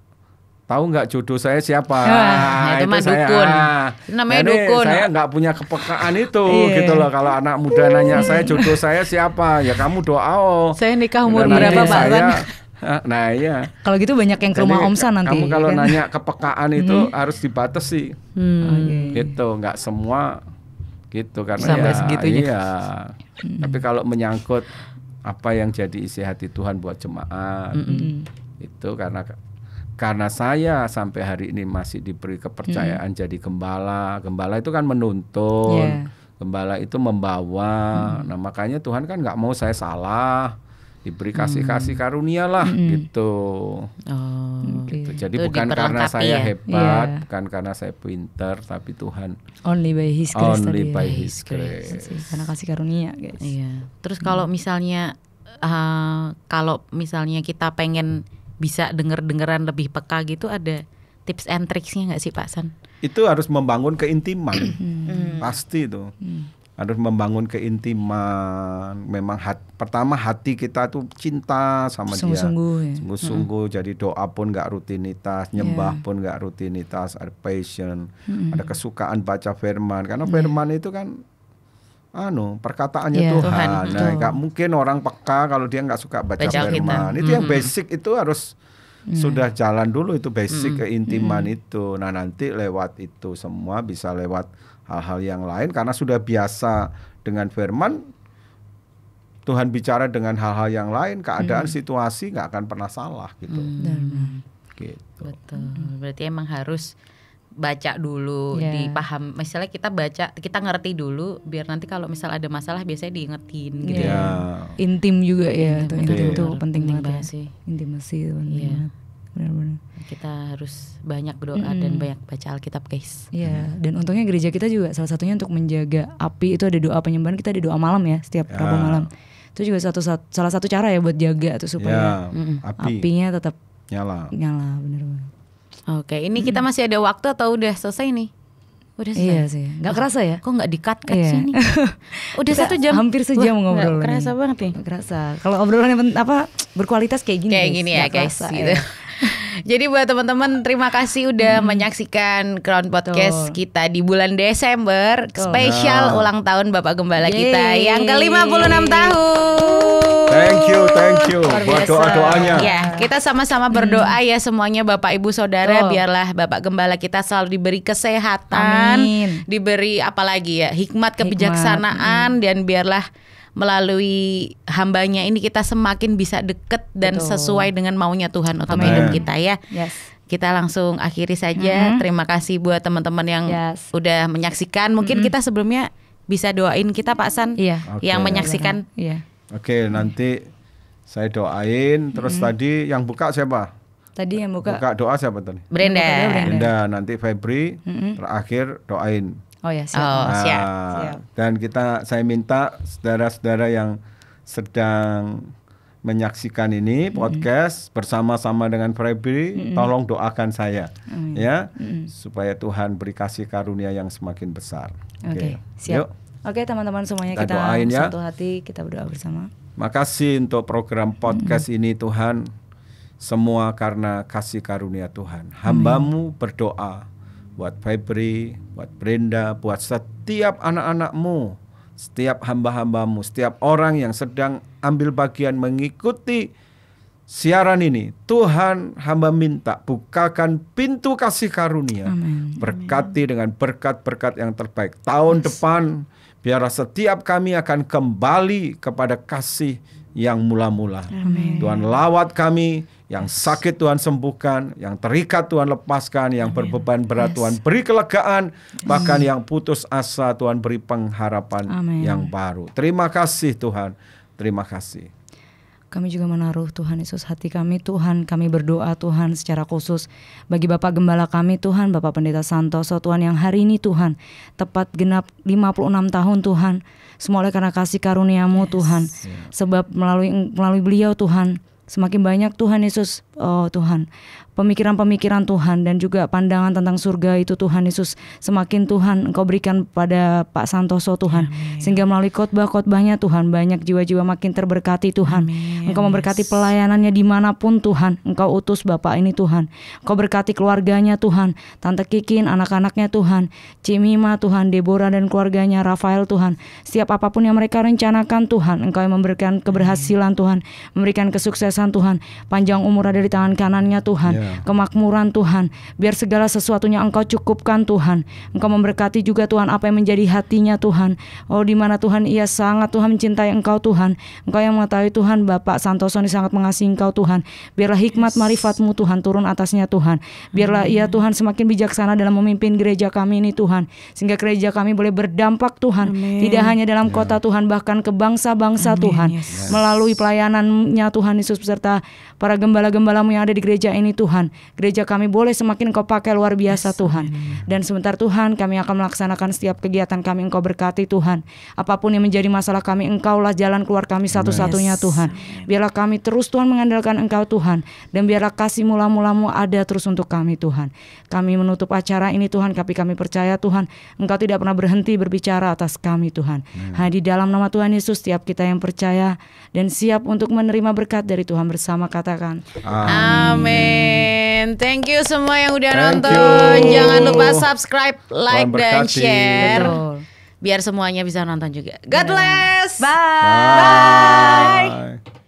tahu nggak jodoh saya siapa? Ah, itu, nah, itu saya. Dukun. Ah, Namanya nah, dukun. Saya nggak punya kepekaan itu, yeah. gitu loh. Kalau anak muda nanya saya iya. jodoh saya siapa, ya kamu doa oh. Saya nikah umur berapa, Pak? Ah, nah iya. Kalau gitu banyak yang ke Jadi, rumah Omsa nanti. Kamu kalau ya kan? nanya kepekaan hmm. itu hmm. harus dibatasi. Hmm. Gitu, nggak semua gitu karena Sampai ya, segitunya. iya. Hmm. Tapi kalau menyangkut apa yang jadi isi hati Tuhan buat jemaat hmm. hmm, hmm. itu karena karena saya sampai hari ini masih diberi kepercayaan hmm. jadi gembala. Gembala itu kan menuntun. Yeah. Gembala itu membawa. Hmm. Nah, makanya Tuhan kan nggak mau saya salah diberi kasih kasih hmm. karunia lah hmm. gitu. Oh, gitu. Jadi Itu bukan karena saya ya? hebat, yeah. bukan karena saya pinter, tapi Tuhan only by His grace. Only ya? by His, His grace. grace. Karena kasih karunia, guys. Iya. Terus hmm. kalau misalnya uh, kalau misalnya kita pengen bisa denger dengeran lebih peka gitu, ada tips and tricksnya nggak sih Pak San? Itu harus membangun keintiman, hmm. pasti itu harus membangun keintiman. Memang hat, pertama hati kita tuh cinta sama sungguh -sungguh, dia, sungguh-sungguh. Ya? Hmm. Jadi doa pun nggak rutinitas, nyembah yeah. pun nggak rutinitas. Ada passion, hmm. ada kesukaan baca firman. Karena firman yeah. itu kan anu perkataannya yeah, Tuhan. Tuhan. Nah, nggak mungkin orang peka kalau dia nggak suka baca, baca firman. Kita. Itu hmm yang basic itu harus hmm sudah jalan dulu itu basic hmm keintiman hmm itu. Nah, nanti lewat itu semua bisa lewat hal-hal yang lain karena sudah biasa dengan firman Tuhan bicara dengan hal-hal yang lain keadaan hmm. situasi nggak akan pernah salah gitu hmm. gitu betul berarti emang harus baca dulu yeah. dipaham misalnya kita baca kita ngerti dulu biar nanti kalau misal ada masalah biasanya diingetin gitu yeah. intim juga ya intim, itu penting, ya. banget, sih intimasi penting yeah. banget benar-benar kita harus banyak berdoa mm -hmm. dan banyak baca Alkitab guys ya dan untungnya gereja kita juga salah satunya untuk menjaga api itu ada doa penyembahan kita ada doa malam ya setiap yeah. Rabu malam itu juga satu, salah satu cara ya buat jaga tuh supaya yeah, Api. apinya tetap nyala nyala benar-benar oke ini mm kita masih ada waktu atau udah selesai nih Udah selesai. Iya sih. Gak oh, kerasa ya? Kok nggak dikat cut iya. sini? Udah satu jam. Hampir sejam ngobrol. Gak kerasa banget nih. Gak kerasa. Kalau obrolan apa berkualitas kayak gini. Kayak gini ya guys. Kerasa, gitu. Ya. Jadi buat teman-teman terima kasih udah hmm. menyaksikan Crown Podcast Tuh. kita di bulan Desember Tuh. spesial Tuh. Nah. ulang tahun Bapak Gembala Yeay. kita yang ke-56 tahun. Thank you, thank you buat doa-doanya. Ya, kita sama-sama berdoa mm-hmm. ya semuanya Bapak Ibu Saudara Tuh. biarlah Bapak Gembala kita selalu diberi kesehatan, Amin. diberi apalagi ya, hikmat kebijaksanaan hikmat. dan biarlah melalui hambanya ini kita semakin bisa deket dan Betul. sesuai dengan maunya Tuhan untuk Amen. hidup kita ya. Yes. Kita langsung akhiri saja. Mm -hmm. Terima kasih buat teman-teman yang yes. udah menyaksikan. Mungkin mm -hmm. kita sebelumnya bisa doain kita Pak San okay. Iya. yang iya. menyaksikan. Yeah. Oke, okay, nanti saya doain. Terus mm -hmm. tadi yang buka siapa? Tadi yang buka. Buka doa siapa tadi? Brenda. Brenda, nanti Febri mm -hmm. terakhir doain. Oh ya, siap. Oh, nah, siap. Dan kita saya minta saudara-saudara yang sedang menyaksikan ini mm-hmm. podcast bersama-sama dengan Febri, mm-hmm. tolong doakan saya mm-hmm. ya mm-hmm. supaya Tuhan beri kasih karunia yang semakin besar. Oke, okay. okay. siap. Oke, okay, teman-teman semuanya kita, kita doain ya. satu hati, kita berdoa bersama. Makasih untuk program podcast mm-hmm. ini Tuhan. Semua karena kasih karunia Tuhan. Hambamu Amin. berdoa buat Febri, buat Brenda, buat setiap anak-anakmu setiap hamba-hambamu, setiap orang yang sedang ambil bagian mengikuti siaran ini. Tuhan hamba minta bukakan pintu kasih karunia. Amen. Berkati Amen. dengan berkat-berkat yang terbaik. Tahun yes. depan biarlah setiap kami akan kembali kepada kasih yang mula-mula. Tuhan lawat kami yang sakit Tuhan sembuhkan, yang terikat Tuhan lepaskan, yang Amen. berbeban berat yes. Tuhan beri kelegaan, bahkan yang putus asa Tuhan beri pengharapan Amen. yang baru. Terima kasih Tuhan, terima kasih. Kami juga menaruh Tuhan Yesus hati kami, Tuhan kami berdoa Tuhan secara khusus bagi Bapak Gembala kami Tuhan, Bapak Pendeta Santoso Tuhan yang hari ini Tuhan tepat genap 56 tahun Tuhan. Semua oleh karena kasih karuniamu yes. Tuhan. Sebab melalui melalui beliau Tuhan Semakin banyak Tuhan Yesus oh Tuhan, pemikiran-pemikiran Tuhan dan juga pandangan tentang surga itu Tuhan Yesus semakin Tuhan Engkau berikan pada Pak Santoso Tuhan Amin. sehingga melalui khotbah-khotbahnya Tuhan banyak jiwa-jiwa makin terberkati Tuhan. Amin. Engkau memberkati pelayanannya dimanapun Tuhan. Engkau utus Bapak ini Tuhan. Engkau berkati keluarganya Tuhan, Tante Kikin, anak-anaknya Tuhan, Cimima Tuhan, Deborah dan keluarganya, Rafael Tuhan. Setiap apapun yang mereka rencanakan Tuhan, Engkau yang memberikan keberhasilan Tuhan, memberikan kesuksesan Tuhan, panjang umur ada di tangan kanannya Tuhan, yeah. kemakmuran Tuhan. Biar segala sesuatunya Engkau cukupkan Tuhan. Engkau memberkati juga Tuhan apa yang menjadi hatinya Tuhan. Oh di mana Tuhan ia sangat Tuhan mencintai Engkau Tuhan. Engkau yang mengetahui Tuhan Bapak Santoso ini sangat mengasihi Engkau Tuhan. Biarlah hikmat marifatmu Tuhan turun atasnya Tuhan. Biarlah ia Tuhan semakin bijaksana dalam memimpin gereja kami ini Tuhan. Sehingga gereja kami boleh berdampak Tuhan. Amen. Tidak hanya dalam yeah. kota Tuhan bahkan ke bangsa-bangsa Tuhan. Yes. Melalui pelayanannya Tuhan Yesus beserta para gembala-gembala gembalamu yang ada di gereja ini Tuhan. Gereja kami boleh semakin Engkau pakai luar biasa yes, Tuhan. Dan sebentar Tuhan kami akan melaksanakan setiap kegiatan kami Engkau berkati Tuhan. Apapun yang menjadi masalah kami Engkaulah jalan keluar kami satu-satunya yes. Tuhan. Biarlah kami terus Tuhan mengandalkan Engkau Tuhan. Dan biarlah kasih mula-mulamu ada terus untuk kami Tuhan. Kami menutup acara ini Tuhan tapi kami percaya Tuhan Engkau tidak pernah berhenti berbicara atas kami Tuhan. Hanya di dalam nama Tuhan Yesus setiap kita yang percaya dan siap untuk menerima berkat dari Tuhan bersama katakan. Amin. Thank you semua yang udah Thank nonton. You. Jangan lupa subscribe, like dan share. Biar semuanya bisa nonton juga. God bless. Bye. Bye. Bye.